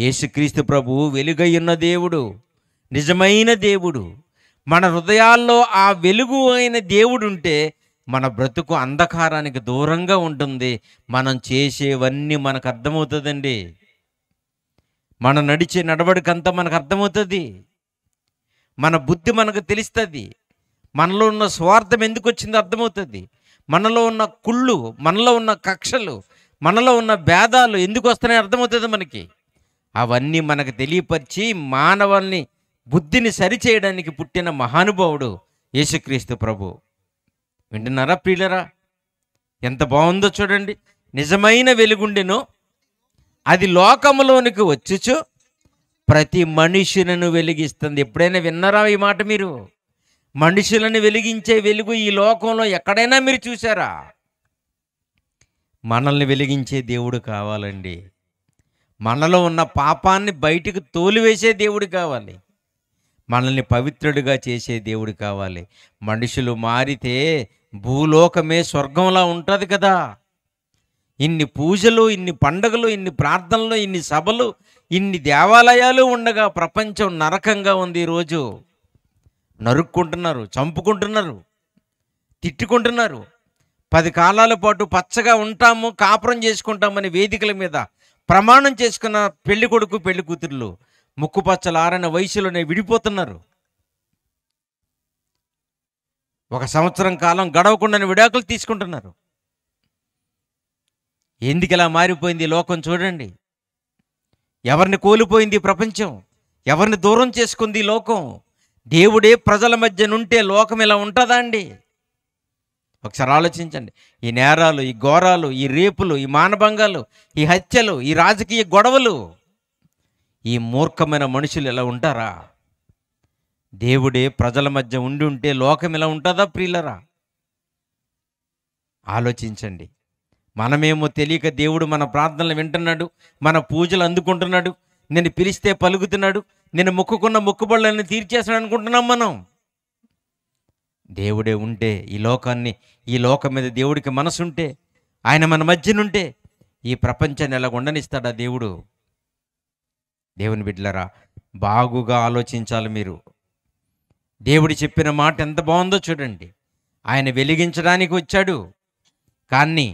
యేసుక్రీస్తు ప్రభు వెలుగై ఉన్న దేవుడు నిజమైన దేవుడు మన హృదయాల్లో ఆ వెలుగు అయిన దేవుడు ఉంటే మన బ్రతుకు అంధకారానికి దూరంగా ఉంటుంది మనం చేసేవన్నీ మనకు అర్థమవుతుందండి మనం నడిచే నడవడికంతా మనకు అర్థమవుతుంది మన బుద్ధి మనకు తెలుస్తుంది మనలో ఉన్న స్వార్థం ఎందుకు వచ్చిందో అర్థమవుతుంది మనలో ఉన్న కుళ్ళు మనలో ఉన్న కక్షలు మనలో ఉన్న భేదాలు ఎందుకు వస్తాయని అర్థమవుతుంది మనకి అవన్నీ మనకు తెలియపరిచి మానవాల్ని బుద్ధిని సరిచేయడానికి పుట్టిన మహానుభావుడు యేసుక్రీస్తు ప్రభు వింటున్నారా ప్రియులరా ఎంత బాగుందో చూడండి నిజమైన వెలుగుండెను అది లోకములోనికి వచ్చుచు ప్రతి మనుషులను వెలిగిస్తుంది ఎప్పుడైనా విన్నారా ఈ మాట మీరు మనుషులను వెలిగించే వెలుగు ఈ లోకంలో ఎక్కడైనా మీరు చూసారా మనల్ని వెలిగించే దేవుడు కావాలండి మనలో ఉన్న పాపాన్ని బయటికి తోలివేసే దేవుడు కావాలి మనల్ని పవిత్రుడిగా చేసే దేవుడు కావాలి మనుషులు మారితే భూలోకమే స్వర్గంలా ఉంటుంది కదా ఇన్ని పూజలు ఇన్ని పండగలు ఇన్ని ప్రార్థనలు ఇన్ని సభలు ఇన్ని దేవాలయాలు ఉండగా ప్రపంచం నరకంగా ఉంది ఈరోజు నరుక్కుంటున్నారు చంపుకుంటున్నారు తిట్టుకుంటున్నారు పది కాలాల పాటు పచ్చగా ఉంటాము కాపురం చేసుకుంటామని వేదికల మీద ప్రమాణం చేసుకున్న పెళ్లి కొడుకు పెళ్లి కూతుర్లు ముక్కుపచ్చలారని వయసులోనే విడిపోతున్నారు ఒక సంవత్సరం కాలం గడవకుండానే విడాకులు తీసుకుంటున్నారు ఎందుకు ఇలా మారిపోయింది లోకం చూడండి ఎవరిని కోల్పోయింది ప్రపంచం ఎవరిని దూరం చేసుకుంది లోకం దేవుడే ప్రజల మధ్య నుంటే లోకం ఇలా ఉంటుందా అండి ఒకసారి ఆలోచించండి ఈ నేరాలు ఈ ఘోరాలు ఈ రేపులు ఈ మానభంగాలు ఈ హత్యలు ఈ రాజకీయ గొడవలు ఈ మూర్ఖమైన మనుషులు ఎలా ఉంటారా దేవుడే ప్రజల మధ్య ఉండి ఉంటే లోకం ఎలా ఉంటుందా ప్రియులరా ఆలోచించండి మనమేమో తెలియక దేవుడు మన ప్రార్థనలు వింటున్నాడు మన పూజలు అందుకుంటున్నాడు నేను పిలిస్తే పలుకుతున్నాడు నేను మొక్కుకున్న మొక్కుబళ్ళని తీర్చేస్తాడు అనుకుంటున్నాం మనం దేవుడే ఉంటే ఈ లోకాన్ని ఈ లోకం మీద దేవుడికి మనసుంటే ఆయన మన మధ్యనుంటే ఈ ప్రపంచాన్ని ఎలా ఉండనిస్తాడా దేవుడు దేవుని బిడ్డలరా బాగుగా ఆలోచించాలి మీరు దేవుడు చెప్పిన మాట ఎంత బాగుందో చూడండి ఆయన వెలిగించడానికి వచ్చాడు కానీ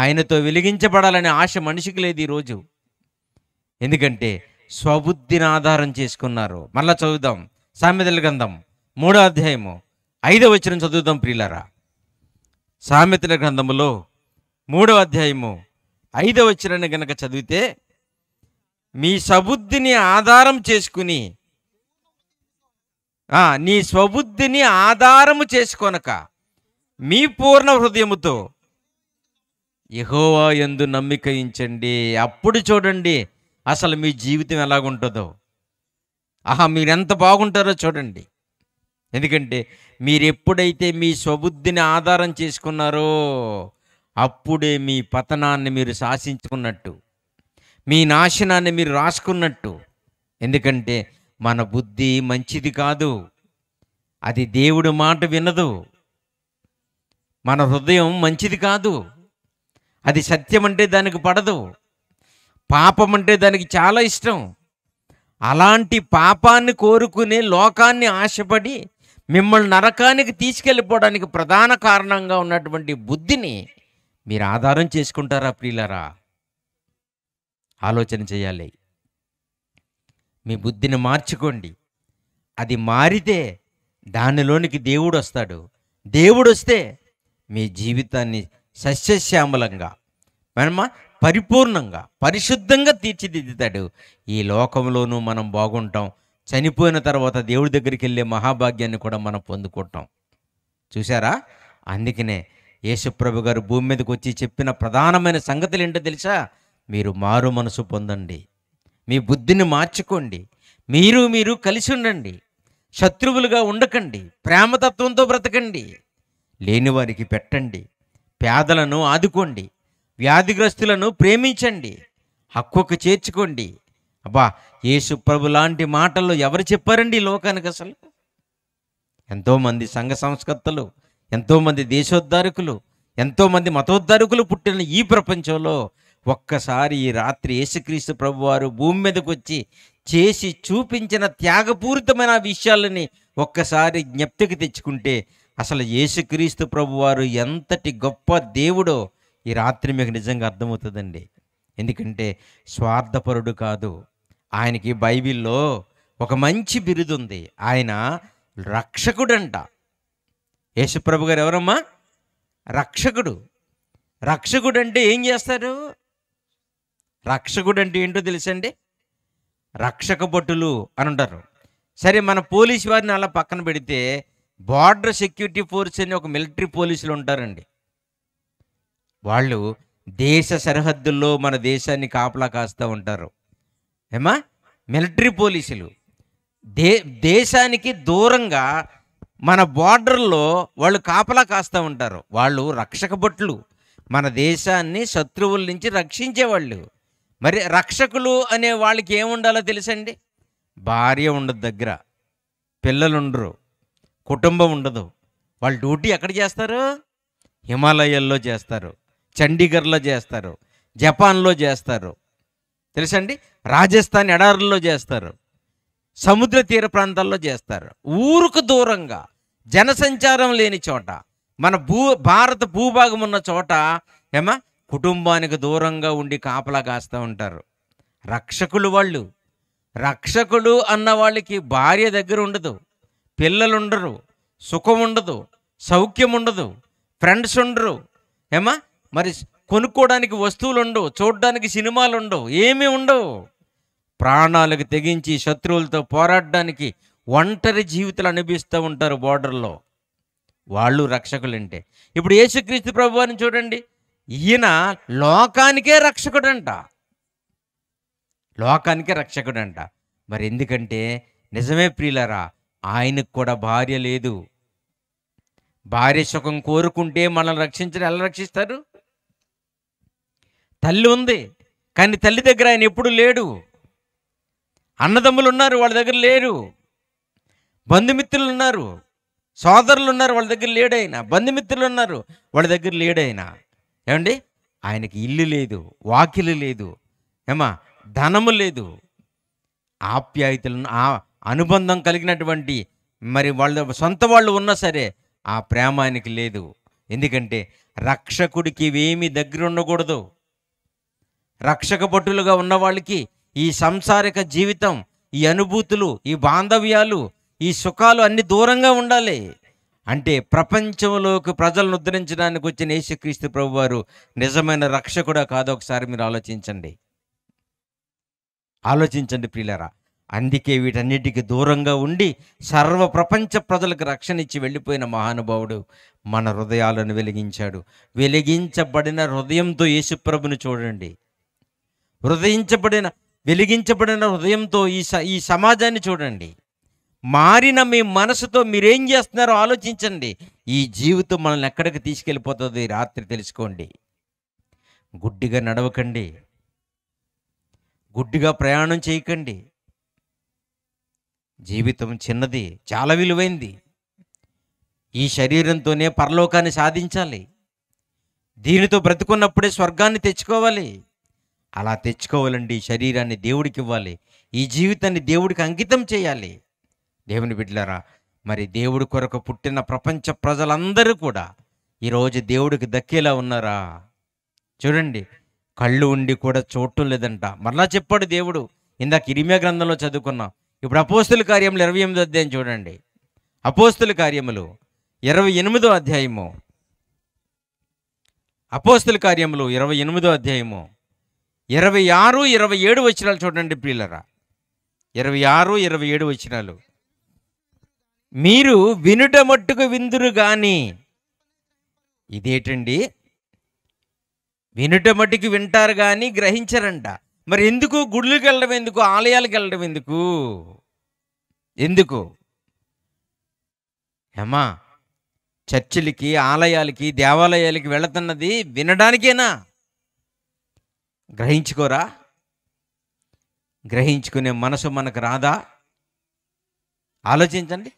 ఆయనతో వెలిగించబడాలనే ఆశ మనిషికి లేదు ఈరోజు ఎందుకంటే స్వబుద్ధిని ఆధారం చేసుకున్నారు మళ్ళా చదువుదాం సామెతల గ్రంథం మూడో అధ్యాయము ఐదో వచ్చిన చదువుదాం ప్రియులరా సామెతల గ్రంథములో మూడో అధ్యాయము ఐదో వచ్చిన గనక చదివితే మీ సబుద్ధిని ఆధారం చేసుకుని నీ స్వబుద్ధిని ఆధారము చేసుకొనక మీ పూర్ణ హృదయముతో యహోవా ఎందు నమ్మిక ఇచ్చండి అప్పుడు చూడండి అసలు మీ జీవితం ఎలాగుంటుందో ఆహా మీరెంత బాగుంటారో చూడండి ఎందుకంటే మీరు ఎప్పుడైతే మీ స్వబుద్ధిని ఆధారం చేసుకున్నారో అప్పుడే మీ పతనాన్ని మీరు శాసించుకున్నట్టు మీ నాశనాన్ని మీరు రాసుకున్నట్టు ఎందుకంటే మన బుద్ధి మంచిది కాదు అది దేవుడు మాట వినదు మన హృదయం మంచిది కాదు అది సత్యం అంటే దానికి పడదు పాపం అంటే దానికి చాలా ఇష్టం అలాంటి పాపాన్ని కోరుకునే లోకాన్ని ఆశపడి మిమ్మల్ని నరకానికి తీసుకెళ్ళిపోవడానికి ప్రధాన కారణంగా ఉన్నటువంటి బుద్ధిని మీరు ఆధారం చేసుకుంటారా ప్రియులరా ఆలోచన చేయాలి మీ బుద్ధిని మార్చుకోండి అది మారితే దానిలోనికి దేవుడు వస్తాడు దేవుడు వస్తే మీ జీవితాన్ని సస్యశ్యామలంగా మనమ పరిపూర్ణంగా పరిశుద్ధంగా తీర్చిదిద్దుతాడు ఈ లోకంలోనూ మనం బాగుంటాం చనిపోయిన తర్వాత దేవుడి దగ్గరికి వెళ్ళే మహాభాగ్యాన్ని కూడా మనం పొందుకుంటాం చూసారా అందుకనే యేసుప్రభు గారు భూమి మీదకి వచ్చి చెప్పిన ప్రధానమైన సంగతులు ఏంటో తెలుసా మీరు మారు మనసు పొందండి మీ బుద్ధిని మార్చుకోండి మీరు మీరు కలిసి ఉండండి శత్రువులుగా ఉండకండి ప్రేమతత్వంతో బ్రతకండి లేని వారికి పెట్టండి పేదలను ఆదుకోండి వ్యాధిగ్రస్తులను ప్రేమించండి హక్కుకు చేర్చుకోండి అబ్బా యేసుప్రభు లాంటి మాటలు ఎవరు చెప్పారండి లోకానికి అసలు ఎంతోమంది సంఘ సంస్కర్తలు ఎంతోమంది దేశోద్ధారకులు ఎంతోమంది మతోద్ధారకులు పుట్టిన ఈ ప్రపంచంలో ఒక్కసారి ఈ రాత్రి యేసుక్రీస్తు ప్రభువారు భూమి మీదకు వచ్చి చేసి చూపించిన త్యాగపూరితమైన విషయాలని ఒక్కసారి జ్ఞప్తికి తెచ్చుకుంటే అసలు యేసుక్రీస్తు ప్రభువారు ఎంతటి గొప్ప దేవుడో ఈ రాత్రి మీకు నిజంగా అర్థమవుతుందండి ఎందుకంటే స్వార్థపరుడు కాదు ఆయనకి బైబిల్లో ఒక మంచి బిరుదు ఉంది ఆయన రక్షకుడంట యేసుప్రభు గారు ఎవరమ్మా రక్షకుడు రక్షకుడు అంటే ఏం చేస్తారు రక్షకుడు అంటే ఏంటో తెలుసండి రక్షక భటులు అని ఉంటారు సరే మన పోలీసు వారిని అలా పక్కన పెడితే బార్డర్ సెక్యూరిటీ ఫోర్స్ అని ఒక మిలిటరీ పోలీసులు ఉంటారండి వాళ్ళు దేశ సరిహద్దుల్లో మన దేశాన్ని కాపలా కాస్తూ ఉంటారు ఏమా మిలిటరీ పోలీసులు దే దేశానికి దూరంగా మన బార్డర్లో వాళ్ళు కాపలా కాస్తూ ఉంటారు వాళ్ళు రక్షక భట్లు మన దేశాన్ని శత్రువుల నుంచి రక్షించేవాళ్ళు మరి రక్షకులు అనే వాళ్ళకి ఏముండాలో తెలుసండి భార్య ఉండదు దగ్గర పిల్లలు ఉండరు కుటుంబం ఉండదు వాళ్ళ డ్యూటీ ఎక్కడ చేస్తారు హిమాలయాల్లో చేస్తారు చండీగఢ్లో చేస్తారు జపాన్లో చేస్తారు తెలుసండి రాజస్థాన్ ఎడారుల్లో చేస్తారు సముద్ర తీర ప్రాంతాల్లో చేస్తారు ఊరుకు దూరంగా జనసంచారం లేని చోట మన భూ భారత భూభాగం ఉన్న చోట ఏమా కుటుంబానికి దూరంగా ఉండి కాపలా కాస్తూ ఉంటారు రక్షకులు వాళ్ళు రక్షకులు అన్న వాళ్ళకి భార్య దగ్గర ఉండదు పిల్లలు ఉండరు సుఖం ఉండదు సౌఖ్యం ఉండదు ఫ్రెండ్స్ ఉండరు ఏమా మరి కొనుక్కోవడానికి వస్తువులు ఉండవు చూడడానికి సినిమాలు ఉండవు ఏమీ ఉండవు ప్రాణాలకు తెగించి శత్రువులతో పోరాడడానికి ఒంటరి జీవితాలు అనిపిస్తూ ఉంటారు బోర్డర్లో వాళ్ళు అంటే ఇప్పుడు యేసుక్రీస్తు ప్రభువారిని చూడండి ఈయన లోకానికే రక్షకుడంట లోకానికే రక్షకుడంట మరి ఎందుకంటే నిజమే ప్రియులరా ఆయనకు కూడా భార్య లేదు భార్య సుఖం కోరుకుంటే మనల్ని రక్షించడం ఎలా రక్షిస్తారు తల్లి ఉంది కానీ తల్లి దగ్గర ఆయన ఎప్పుడు లేడు అన్నదమ్ములు ఉన్నారు వాళ్ళ దగ్గర లేరు బంధుమిత్రులు ఉన్నారు సోదరులు ఉన్నారు వాళ్ళ దగ్గర లేడైనా బంధుమిత్రులు ఉన్నారు వాళ్ళ దగ్గర లేడైనా ఏమండి ఆయనకి ఇల్లు లేదు వాకిలు లేదు ఏమా ధనము లేదు ఆప్యాయతలను ఆ అనుబంధం కలిగినటువంటి మరి వాళ్ళ సొంత వాళ్ళు ఉన్నా సరే ఆ ప్రేమ ఆయనకి లేదు ఎందుకంటే రక్షకుడికి ఇవేమి దగ్గర ఉండకూడదు రక్షక పట్టులుగా ఉన్న వాళ్ళకి ఈ సంసారిక జీవితం ఈ అనుభూతులు ఈ బాంధవ్యాలు ఈ సుఖాలు అన్ని దూరంగా ఉండాలి అంటే ప్రపంచంలోకి ప్రజలను ఉద్ధరించడానికి వచ్చిన యేసుక్రీస్తు ప్రభు వారు నిజమైన రక్షకుడా కాదో ఒకసారి మీరు ఆలోచించండి ఆలోచించండి ప్రియులరా అందుకే వీటన్నిటికీ దూరంగా ఉండి సర్వ ప్రపంచ ప్రజలకు రక్షణ ఇచ్చి వెళ్ళిపోయిన మహానుభావుడు మన హృదయాలను వెలిగించాడు వెలిగించబడిన హృదయంతో యేసుప్రభుని చూడండి హృదయించబడిన వెలిగించబడిన హృదయంతో ఈ ఈ సమాజాన్ని చూడండి మారిన మీ మనసుతో మీరేం చేస్తున్నారో ఆలోచించండి ఈ జీవితం మనల్ని ఎక్కడికి తీసుకెళ్ళిపోతుంది రాత్రి తెలుసుకోండి గుడ్డిగా నడవకండి గుడ్డిగా ప్రయాణం చేయకండి జీవితం చిన్నది చాలా విలువైంది ఈ శరీరంతోనే పరలోకాన్ని సాధించాలి దీనితో బ్రతుకున్నప్పుడే స్వర్గాన్ని తెచ్చుకోవాలి అలా తెచ్చుకోవాలండి ఈ శరీరాన్ని దేవుడికి ఇవ్వాలి ఈ జీవితాన్ని దేవుడికి అంకితం చేయాలి దేవుని బిడ్డలారా మరి దేవుడి కొరకు పుట్టిన ప్రపంచ ప్రజలందరూ కూడా ఈరోజు దేవుడికి దక్కేలా ఉన్నారా చూడండి కళ్ళు ఉండి కూడా చూడటం లేదంట మరలా చెప్పాడు దేవుడు ఇందాక ఇరిమే గ్రంథంలో చదువుకున్నాం ఇప్పుడు అపోస్తుల కార్యములు ఇరవై ఎనిమిదో అధ్యాయం చూడండి అపోస్తుల కార్యములు ఇరవై ఎనిమిదో అధ్యాయము అపోస్తుల కార్యములు ఇరవై ఎనిమిదో అధ్యాయము ఇరవై ఆరు ఇరవై ఏడు వచ్చినాలు చూడండి పిల్లరా ఇరవై ఆరు ఇరవై ఏడు వచ్చినాలు మీరు వినుట మట్టుకు విందురు కానీ ఇదేటండి వినుట మట్టుకు వింటారు కానీ గ్రహించరంట మరి ఎందుకు గుళ్ళకి వెళ్ళడం ఎందుకు ఆలయాలకు వెళ్ళడం ఎందుకు ఎందుకు ఏమా చర్చిలకి ఆలయాలకి దేవాలయాలకి వెళుతున్నది వినడానికేనా గ్రహించుకోరా గ్రహించుకునే మనసు మనకు రాదా ఆలోచించండి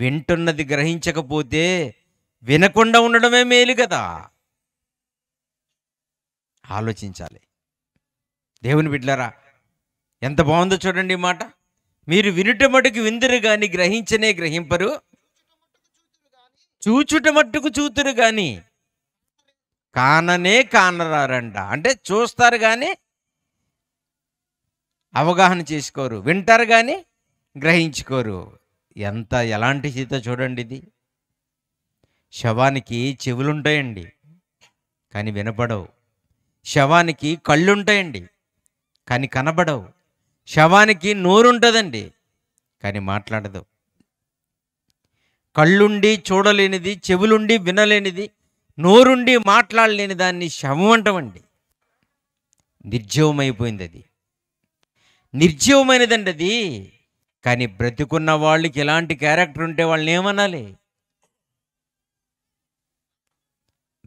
వింటున్నది గ్రహించకపోతే వినకుండా ఉండడమే మేలు కదా ఆలోచించాలి దేవుని బిడ్లరా ఎంత బాగుందో చూడండి మాట మీరు వినుట మటుకు విందురు కానీ గ్రహించనే గ్రహింపరు చూచుట మట్టుకు చూతురు కానీ కాననే కానరారంట అంటే చూస్తారు కానీ అవగాహన చేసుకోరు వింటారు కానీ గ్రహించుకోరు ఎంత ఎలాంటి సీత చూడండి ఇది శవానికి చెవులుంటాయండి కానీ వినపడవు శవానికి కళ్ళుంటాయండి కానీ కనబడవు శవానికి నోరుంటుందండి కానీ మాట్లాడదు కళ్ళుండి చూడలేనిది చెవులుండి వినలేనిది నోరుండి మాట్లాడలేని దాన్ని శవం అంటామండి నిర్జీవమైపోయింది అది నిర్జీవమైనదండి అది కానీ బ్రతికున్న వాళ్ళకి ఎలాంటి క్యారెక్టర్ ఉంటే వాళ్ళని ఏమనాలి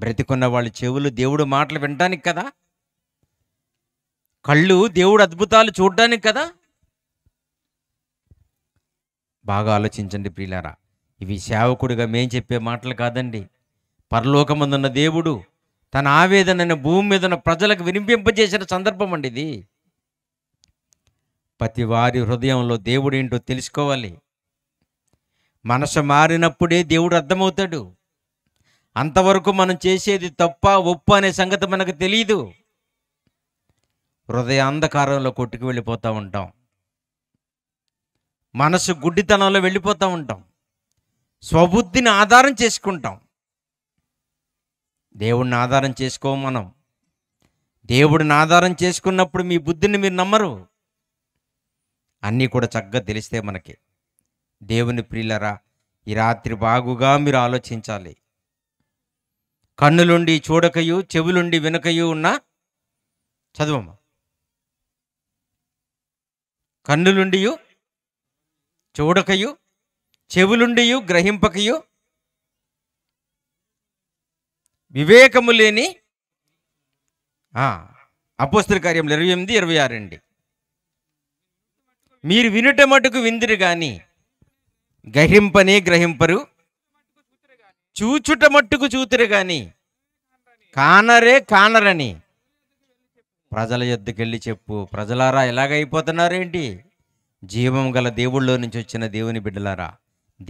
బ్రతికున్న వాళ్ళ చెవులు దేవుడు మాటలు వినడానికి కదా కళ్ళు దేవుడు అద్భుతాలు చూడడానికి కదా బాగా ఆలోచించండి ప్రియులారా ఇవి సేవకుడిగా మేం చెప్పే మాటలు కాదండి పరలోకమందున్న దేవుడు తన ఆవేదనను భూమి మీద ఉన్న ప్రజలకు వినిపింపజేసిన సందర్భం అండి ఇది ప్రతి వారి హృదయంలో దేవుడు ఏంటో తెలుసుకోవాలి మనసు మారినప్పుడే దేవుడు అర్థమవుతాడు అంతవరకు మనం చేసేది తప్ప ఒప్పు అనే సంగతి మనకు తెలియదు హృదయ అంధకారంలో కొట్టుకు వెళ్ళిపోతూ ఉంటాం మనసు గుడ్డితనంలో వెళ్ళిపోతూ ఉంటాం స్వబుద్ధిని ఆధారం చేసుకుంటాం దేవుడిని ఆధారం చేసుకోము మనం దేవుడిని ఆధారం చేసుకున్నప్పుడు మీ బుద్ధిని మీరు నమ్మరు అన్నీ కూడా చక్కగా తెలిస్తే మనకి దేవుని ప్రియులరా ఈ రాత్రి బాగుగా మీరు ఆలోచించాలి కన్నులుండి చూడకయు చెవులుండి వినకయు ఉన్న చదువమ్మా కన్నులుండియు చూడకయు చెవులుండియు గ్రహింపకయు వివేకము లేని అపోస్తుల కార్యం ఇరవై ఎనిమిది ఇరవై ఆరు అండి మీరు వినుట మటుకు విందురు గాని గ్రహింపనే గ్రహింపరు చూచుట మట్టుకు చూతురు గాని కానరే కానరని ప్రజల యొద్దకెళ్ళి చెప్పు ప్రజలారా ఎలాగైపోతున్నారేంటి జీవం గల దేవుళ్ళో నుంచి వచ్చిన దేవుని బిడ్డలారా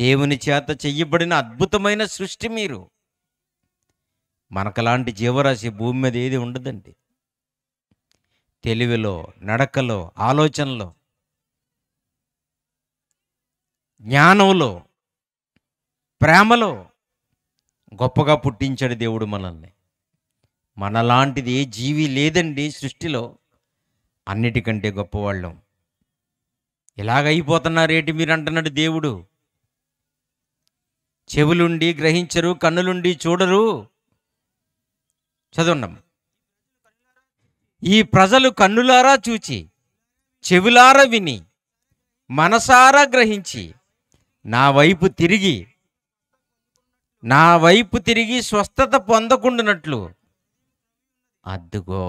దేవుని చేత చెయ్యబడిన అద్భుతమైన సృష్టి మీరు మనకలాంటి జీవరాశి భూమి మీద ఏది ఉండదండి తెలివిలో నడకలో ఆలోచనలో జ్ఞానంలో ప్రేమలో గొప్పగా పుట్టించాడు దేవుడు మనల్ని మనలాంటిది ఏ జీవి లేదండి సృష్టిలో అన్నిటికంటే గొప్పవాళ్ళం ఇలాగైపోతున్నారేటి మీరు అంటున్నాడు దేవుడు చెవులుండి గ్రహించరు కన్నులుండి చూడరు చదువున్నాం ఈ ప్రజలు కన్నులారా చూచి చెవులారా విని మనసారా గ్రహించి నా వైపు తిరిగి నా వైపు తిరిగి స్వస్థత పొందకుండునట్లు అద్దుగో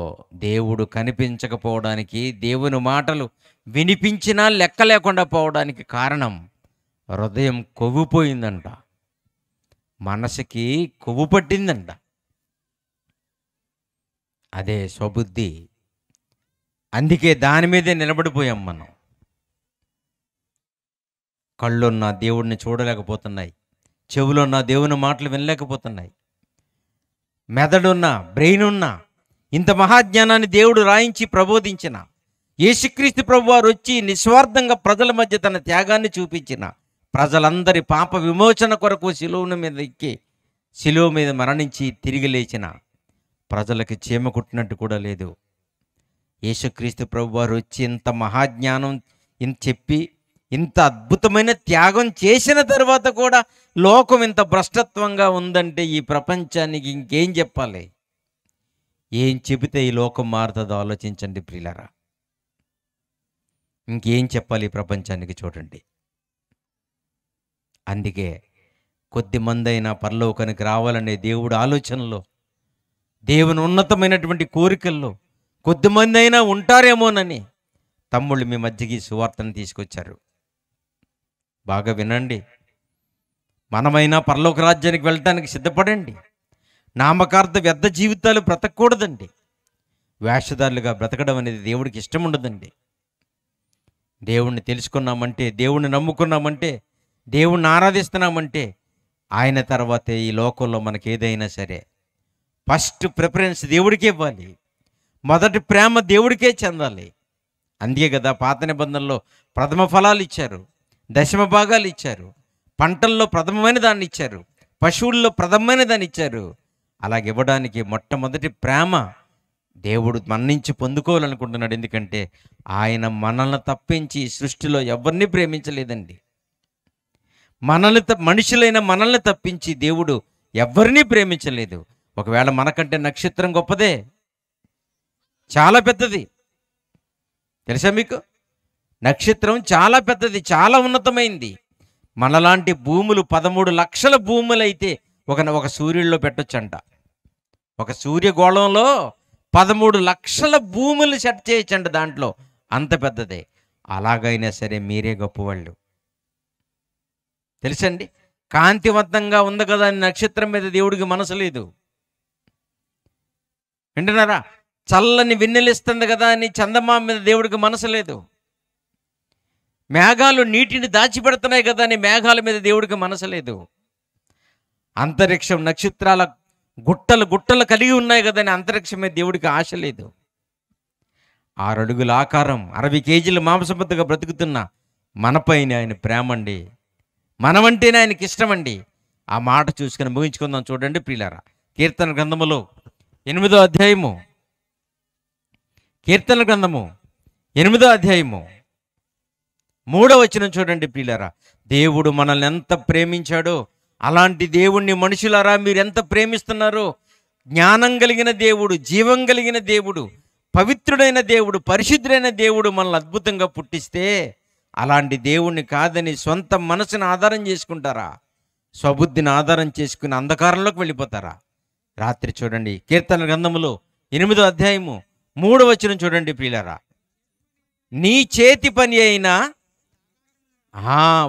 దేవుడు కనిపించకపోవడానికి దేవుని మాటలు వినిపించినా లెక్క లేకుండా పోవడానికి కారణం హృదయం కొవ్వుపోయిందంట మనసుకి కొవ్వు పట్టిందంట అదే స్వబుద్ధి అందుకే దాని మీదే నిలబడిపోయాం మనం కళ్ళున్న దేవుడిని చూడలేకపోతున్నాయి చెవులున్న దేవుని మాటలు వినలేకపోతున్నాయి మెదడున్న బ్రెయిన్ ఉన్న ఇంత మహాజ్ఞానాన్ని దేవుడు రాయించి ప్రబోధించిన యేసుక్రీస్తు ప్రభు వారు వచ్చి నిస్వార్థంగా ప్రజల మధ్య తన త్యాగాన్ని చూపించిన ప్రజలందరి పాప విమోచన కొరకు శిలువుని మీద ఎక్కి శిలువ మీద మరణించి తిరిగి లేచిన ప్రజలకు చీమ కుట్టినట్టు కూడా లేదు యేసుక్రీస్తు ప్రభు వారు వచ్చి ఇంత మహాజ్ఞానం ఇంత చెప్పి ఇంత అద్భుతమైన త్యాగం చేసిన తర్వాత కూడా లోకం ఇంత భ్రష్టత్వంగా ఉందంటే ఈ ప్రపంచానికి ఇంకేం చెప్పాలి ఏం చెబితే ఈ లోకం మారుతుందో ఆలోచించండి ప్రియులరా ఇంకేం చెప్పాలి ఈ ప్రపంచానికి చూడండి అందుకే కొద్ది మందైనా పరలోకానికి రావాలనే దేవుడు ఆలోచనలో దేవుని ఉన్నతమైనటువంటి కోరికల్లో కొద్దిమంది అయినా ఉంటారేమోనని తమ్ముళ్ళు మీ మధ్యకి సువార్తను తీసుకొచ్చారు బాగా వినండి మనమైనా పరలోక రాజ్యానికి వెళ్ళటానికి సిద్ధపడండి నామకార్థ వ్యర్థ జీవితాలు బ్రతకూడదండి వేషధారులుగా బ్రతకడం అనేది దేవుడికి ఇష్టం ఉండదండి దేవుణ్ణి తెలుసుకున్నామంటే దేవుణ్ణి నమ్ముకున్నామంటే దేవుణ్ణి ఆరాధిస్తున్నామంటే ఆయన తర్వాతే ఈ లోకంలో మనకి ఏదైనా సరే ఫస్ట్ ప్రిఫరెన్స్ దేవుడికే ఇవ్వాలి మొదటి ప్రేమ దేవుడికే చెందాలి అందుకే కదా పాత నిబంధనలో ప్రథమ ఫలాలు ఇచ్చారు దశమ భాగాలు ఇచ్చారు పంటల్లో ప్రథమమైన దాన్ని ఇచ్చారు పశువుల్లో ప్రథమమైన దాన్ని ఇచ్చారు అలాగ ఇవ్వడానికి మొట్టమొదటి ప్రేమ దేవుడు మన నుంచి పొందుకోవాలనుకుంటున్నాడు ఎందుకంటే ఆయన మనల్ని తప్పించి సృష్టిలో ఎవరిని ప్రేమించలేదండి మనల్ని మనుషులైన మనల్ని తప్పించి దేవుడు ఎవరిని ప్రేమించలేదు ఒకవేళ మనకంటే నక్షత్రం గొప్పదే చాలా పెద్దది తెలుసా మీకు నక్షత్రం చాలా పెద్దది చాలా ఉన్నతమైంది మనలాంటి భూములు పదమూడు లక్షల భూములైతే ఒక ఒక సూర్యుడిలో పెట్టొచ్చంట ఒక సూర్యగోళంలో పదమూడు లక్షల భూములు సెట్ అంట దాంట్లో అంత పెద్దదే అలాగైనా సరే మీరే గొప్పవాళ్ళు తెలుసండి కాంతివంతంగా ఉంది కదా నక్షత్రం మీద దేవుడికి మనసు లేదు వింటున్నారా చల్లని విన్నెలిస్తుంది కదా అని చందమా మీద దేవుడికి మనసు లేదు మేఘాలు నీటిని దాచిపెడుతున్నాయి కదా అని మేఘాల మీద దేవుడికి మనసలేదు అంతరిక్షం నక్షత్రాల గుట్టలు గుట్టలు కలిగి ఉన్నాయి కదా అని అంతరిక్షం మీద దేవుడికి ఆశ లేదు అడుగుల ఆకారం అరవై కేజీలు మాంసబద్ధగా బ్రతుకుతున్న మనపైన ఆయన ప్రేమ అండి మనమంటేనే ఆయనకి ఇష్టమండి ఆ మాట చూసుకొని ముగించుకుందాం చూడండి ప్రియులారా కీర్తన గ్రంథములు ఎనిమిదో అధ్యాయము కీర్తన గ్రంథము ఎనిమిదో అధ్యాయము మూడవచనం వచ్చిన చూడండి ప్రియులరా దేవుడు మనల్ని ఎంత ప్రేమించాడో అలాంటి దేవుణ్ణి మనుషులారా మీరు ఎంత ప్రేమిస్తున్నారో జ్ఞానం కలిగిన దేవుడు జీవం కలిగిన దేవుడు పవిత్రుడైన దేవుడు పరిశుద్ధుడైన దేవుడు మనల్ని అద్భుతంగా పుట్టిస్తే అలాంటి దేవుణ్ణి కాదని సొంత మనసును ఆధారం చేసుకుంటారా స్వబుద్ధిని ఆధారం చేసుకుని అంధకారంలోకి వెళ్ళిపోతారా రాత్రి చూడండి కీర్తన గ్రంథములో ఎనిమిదో అధ్యాయము మూడవచనం చూడండి ప్రియులరా నీ చేతి పని అయినా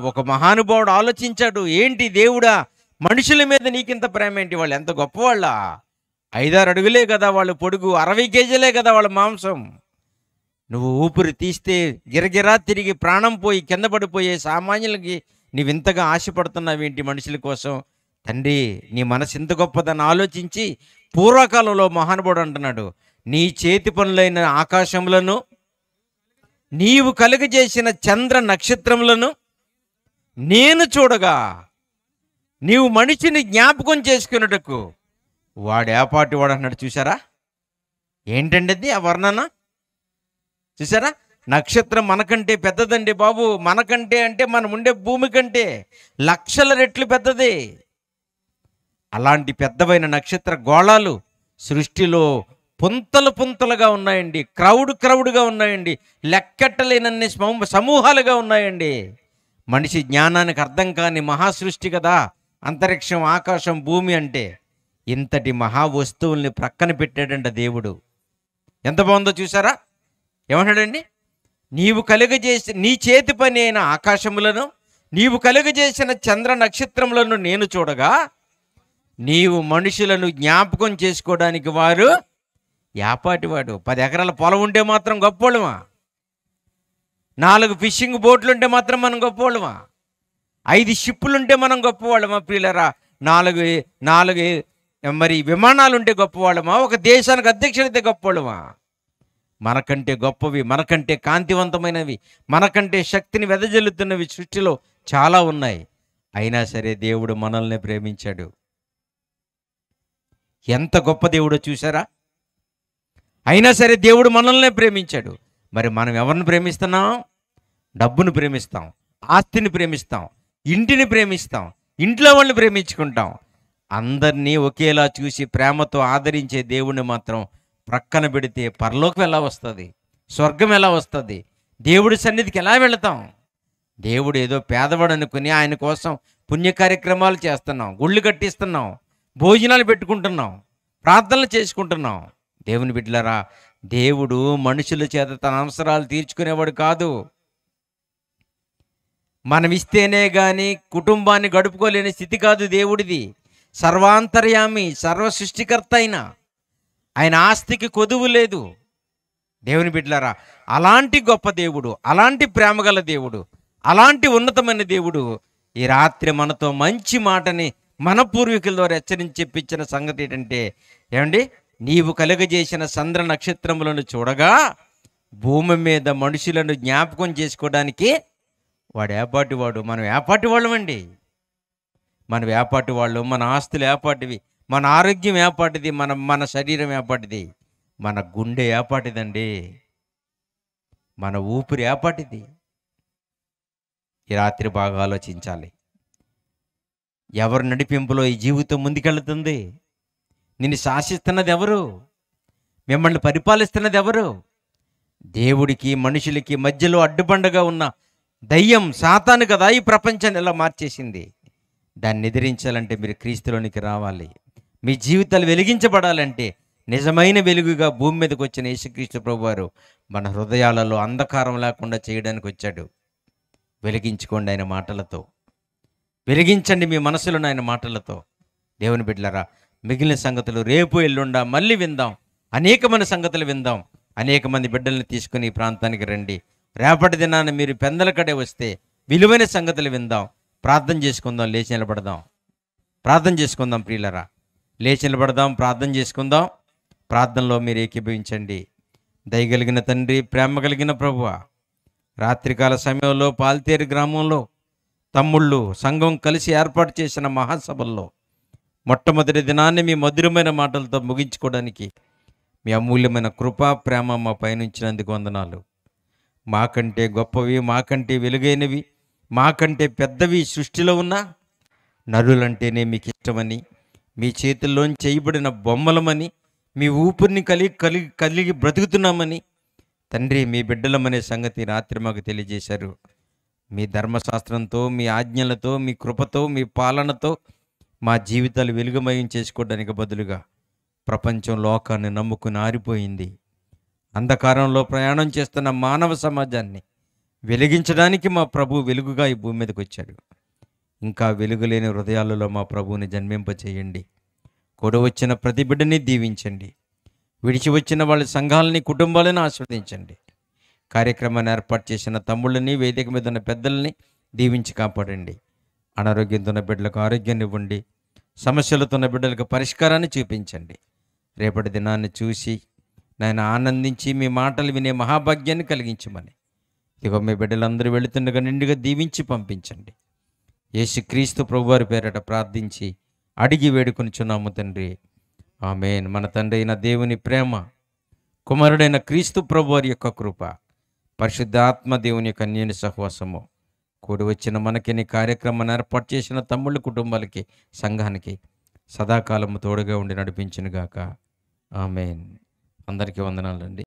ఒక మహానుభావుడు ఆలోచించాడు ఏంటి దేవుడా మనుషుల మీద నీకింత ప్రేమ ఏంటి వాళ్ళు ఎంత గొప్పవాళ్ళ ఐదారు అడుగులే కదా వాళ్ళు పొడుగు అరవై కేజీలే కదా వాళ్ళ మాంసం నువ్వు ఊపిరి తీస్తే గిరగిరా తిరిగి ప్రాణం పోయి కింద పడిపోయే సామాన్యులకి నీవింతగా ఆశపడుతున్నావేంటి మనుషుల కోసం తండ్రి నీ మనసు ఇంత గొప్పదని ఆలోచించి పూర్వకాలంలో మహానుభావుడు అంటున్నాడు నీ చేతి పనులైన ఆకాశంలోనూ నీవు కలుగజేసిన చంద్ర నక్షత్రములను నేను చూడగా నీవు మనిషిని జ్ఞాపకం చేసుకున్నటకు వాడేపాటి వాడు అన్నాడు చూసారా ఏంటండి అది ఆ వర్ణన చూసారా నక్షత్రం మనకంటే పెద్దదండి బాబు మనకంటే అంటే మనం ఉండే భూమి కంటే లక్షల రెట్లు పెద్దది అలాంటి పెద్దవైన నక్షత్ర గోళాలు సృష్టిలో పుంతలు పుంతలుగా ఉన్నాయండి క్రౌడ్ క్రౌడ్గా ఉన్నాయండి లెక్కట్టలేనన్ని సమూహాలుగా ఉన్నాయండి మనిషి జ్ఞానానికి అర్థం కాని మహాసృష్టి కదా అంతరిక్షం ఆకాశం భూమి అంటే ఇంతటి మహా వస్తువుల్ని ప్రక్కన పెట్టాడంట దేవుడు ఎంత బాగుందో చూసారా ఏమంటాడండి నీవు కలుగజేసి నీ చేతి పని అయిన ఆకాశములను నీవు కలుగజేసిన చంద్ర నక్షత్రములను నేను చూడగా నీవు మనుషులను జ్ఞాపకం చేసుకోవడానికి వారు యాపాటివాడు పది ఎకరాల పొలం ఉంటే మాత్రం గొప్పోళ్ళమా నాలుగు ఫిషింగ్ బోట్లు ఉంటే మాత్రం మనం గొప్పవాళ్ళమా ఐదు షిప్పులుంటే మనం గొప్పవాళ్ళమా పిల్లరా నాలుగు నాలుగు మరి విమానాలు ఉంటే గొప్పవాళ్ళమా ఒక దేశానికి అధ్యక్షుడైతే గొప్పవాళ్ళమా మనకంటే గొప్పవి మనకంటే కాంతివంతమైనవి మనకంటే శక్తిని వెదజల్లుతున్నవి సృష్టిలో చాలా ఉన్నాయి అయినా సరే దేవుడు మనల్ని ప్రేమించాడు ఎంత గొప్ప దేవుడో చూసారా అయినా సరే దేవుడు మనల్నే ప్రేమించాడు మరి మనం ఎవరిని ప్రేమిస్తున్నాం డబ్బును ప్రేమిస్తాం ఆస్తిని ప్రేమిస్తాం ఇంటిని ప్రేమిస్తాం ఇంట్లో వాళ్ళని ప్రేమించుకుంటాం అందరినీ ఒకేలా చూసి ప్రేమతో ఆదరించే దేవుణ్ణి మాత్రం ప్రక్కన పెడితే పరలోకం ఎలా వస్తుంది స్వర్గం ఎలా వస్తుంది దేవుడి సన్నిధికి ఎలా వెళతాం దేవుడు ఏదో పేదవాడు అనుకుని ఆయన కోసం పుణ్య కార్యక్రమాలు చేస్తున్నాం గుళ్ళు కట్టిస్తున్నాం భోజనాలు పెట్టుకుంటున్నాం ప్రార్థనలు చేసుకుంటున్నాం దేవుని బిడ్డలరా దేవుడు మనుషుల చేత తన అవసరాలు తీర్చుకునేవాడు కాదు మనం ఇస్తేనే కానీ కుటుంబాన్ని గడుపుకోలేని స్థితి కాదు దేవుడిది సర్వాంతర్యామి సర్వ సృష్టికర్త అయిన ఆయన ఆస్తికి కొదువు లేదు దేవుని బిడ్డలారా అలాంటి గొప్ప దేవుడు అలాంటి ప్రేమగల దేవుడు అలాంటి ఉన్నతమైన దేవుడు ఈ రాత్రి మనతో మంచి మాటని మన పూర్వీకుల ద్వారా హెచ్చరించి చెప్పించిన సంగతి ఏంటంటే ఏమండి నీవు కలుగజేసిన చంద్ర నక్షత్రములను చూడగా భూమి మీద మనుషులను జ్ఞాపకం చేసుకోవడానికి వాడు ఏపాటి వాడు మనం ఏపాటి వాళ్ళమండి మన ఏపాటి వాళ్ళు మన ఆస్తులు ఏపాటివి మన ఆరోగ్యం ఏపాటిది మన మన శరీరం ఏపాటిది మన గుండె ఏపాటిదండి మన ఊపిరి ఏపాటిది ఈ రాత్రి బాగా ఆలోచించాలి ఎవరి నడిపింపులో ఈ జీవితం ముందుకెళ్తుంది నిన్ను శాసిస్తున్నది ఎవరు మిమ్మల్ని పరిపాలిస్తున్నది ఎవరు దేవుడికి మనుషులకి మధ్యలో అడ్డుపండగా ఉన్న దయ్యం సాతాను కదా ఈ ప్రపంచాన్ని ఎలా మార్చేసింది దాన్ని ఎదిరించాలంటే మీరు క్రీస్తులోనికి రావాలి మీ జీవితాలు వెలిగించబడాలంటే నిజమైన వెలుగుగా భూమి మీదకి వచ్చిన యేసుక్రీస్తు ప్రభువారు మన హృదయాలలో అంధకారం లేకుండా చేయడానికి వచ్చాడు వెలిగించుకోండి ఆయన మాటలతో వెలిగించండి మీ మనసులను ఆయన మాటలతో దేవుని బిడ్డలరా మిగిలిన సంగతులు రేపు ఎల్లుండా మళ్ళీ విందాం అనేకమైన సంగతులు విందాం అనేక మంది బిడ్డల్ని తీసుకుని ఈ ప్రాంతానికి రండి రేపటి దినాన మీరు కడే వస్తే విలువైన సంగతులు విందాం ప్రార్థన చేసుకుందాం లేచి నిలబడదాం ప్రార్థన చేసుకుందాం ప్రియులరా లేచి నిలబడదాం ప్రార్థన చేసుకుందాం ప్రార్థనలో మీరు ఏకీభవించండి దయగలిగిన తండ్రి ప్రేమ కలిగిన ప్రభువ రాత్రికాల సమయంలో పాల్తేరు గ్రామంలో తమ్ముళ్ళు సంఘం కలిసి ఏర్పాటు చేసిన మహాసభల్లో మొట్టమొదటి దినాన్ని మీ మధురమైన మాటలతో ముగించుకోవడానికి మీ అమూల్యమైన కృప ప్రేమ మా పయనించినందుకు వందనాలు మాకంటే గొప్పవి మాకంటే వెలుగైనవి మాకంటే పెద్దవి సృష్టిలో ఉన్న నరులంటేనే మీకు ఇష్టమని మీ చేతుల్లో చేయబడిన బొమ్మలమని మీ ఊపిరిని కలిగి కలిగి కలిగి బ్రతుకుతున్నామని తండ్రి మీ బిడ్డలమనే సంగతి రాత్రి మాకు తెలియజేశారు మీ ధర్మశాస్త్రంతో మీ ఆజ్ఞలతో మీ కృపతో మీ పాలనతో మా జీవితాలు వెలుగుమయం చేసుకోవడానికి బదులుగా ప్రపంచం లోకాన్ని నమ్ముకుని ఆరిపోయింది అంధకారంలో ప్రయాణం చేస్తున్న మానవ సమాజాన్ని వెలిగించడానికి మా ప్రభు వెలుగుగా ఈ భూమి మీదకి వచ్చాడు ఇంకా వెలుగులేని హృదయాలలో మా ప్రభువుని జన్మింపచేయండి వచ్చిన ప్రతి బిడ్డని దీవించండి విడిచి వచ్చిన వాళ్ళ సంఘాలని కుటుంబాలను ఆస్వాదించండి కార్యక్రమాన్ని ఏర్పాటు చేసిన తమ్ముళ్ళని వేదిక మీద ఉన్న పెద్దల్ని దీవించి కాపాడండి అనారోగ్యంతో బిడ్డలకు ఆరోగ్యాన్ని ఇవ్వండి సమస్యలతో బిడ్డలకు పరిష్కారాన్ని చూపించండి రేపటి దినాన్ని చూసి నాయన ఆనందించి మీ మాటలు వినే మహాభాగ్యాన్ని కలిగించమని ఇదిగో మీ బిడ్డలందరూ వెళుతుండగా నిండుగా దీవించి పంపించండి యేసుక్రీస్తు ప్రభువారి పేరట ప్రార్థించి అడిగి వేడుకొని చున్నాము తండ్రి ఆమెన్ మన తండ్రి అయిన దేవుని ప్రేమ కుమారుడైన క్రీస్తు ప్రభువారి యొక్క కృప పరిశుద్ధాత్మ దేవుని యొక్క అన్యని సహవాసము కూడి వచ్చిన మనకి నీ కార్యక్రమాన్ని ఏర్పాటు చేసిన తమ్ముళ్ళ కుటుంబాలకి సంఘానికి సదాకాలము తోడుగా ఉండి నడిపించినగాక ఆమెన్ అందరికీ వందనాలండి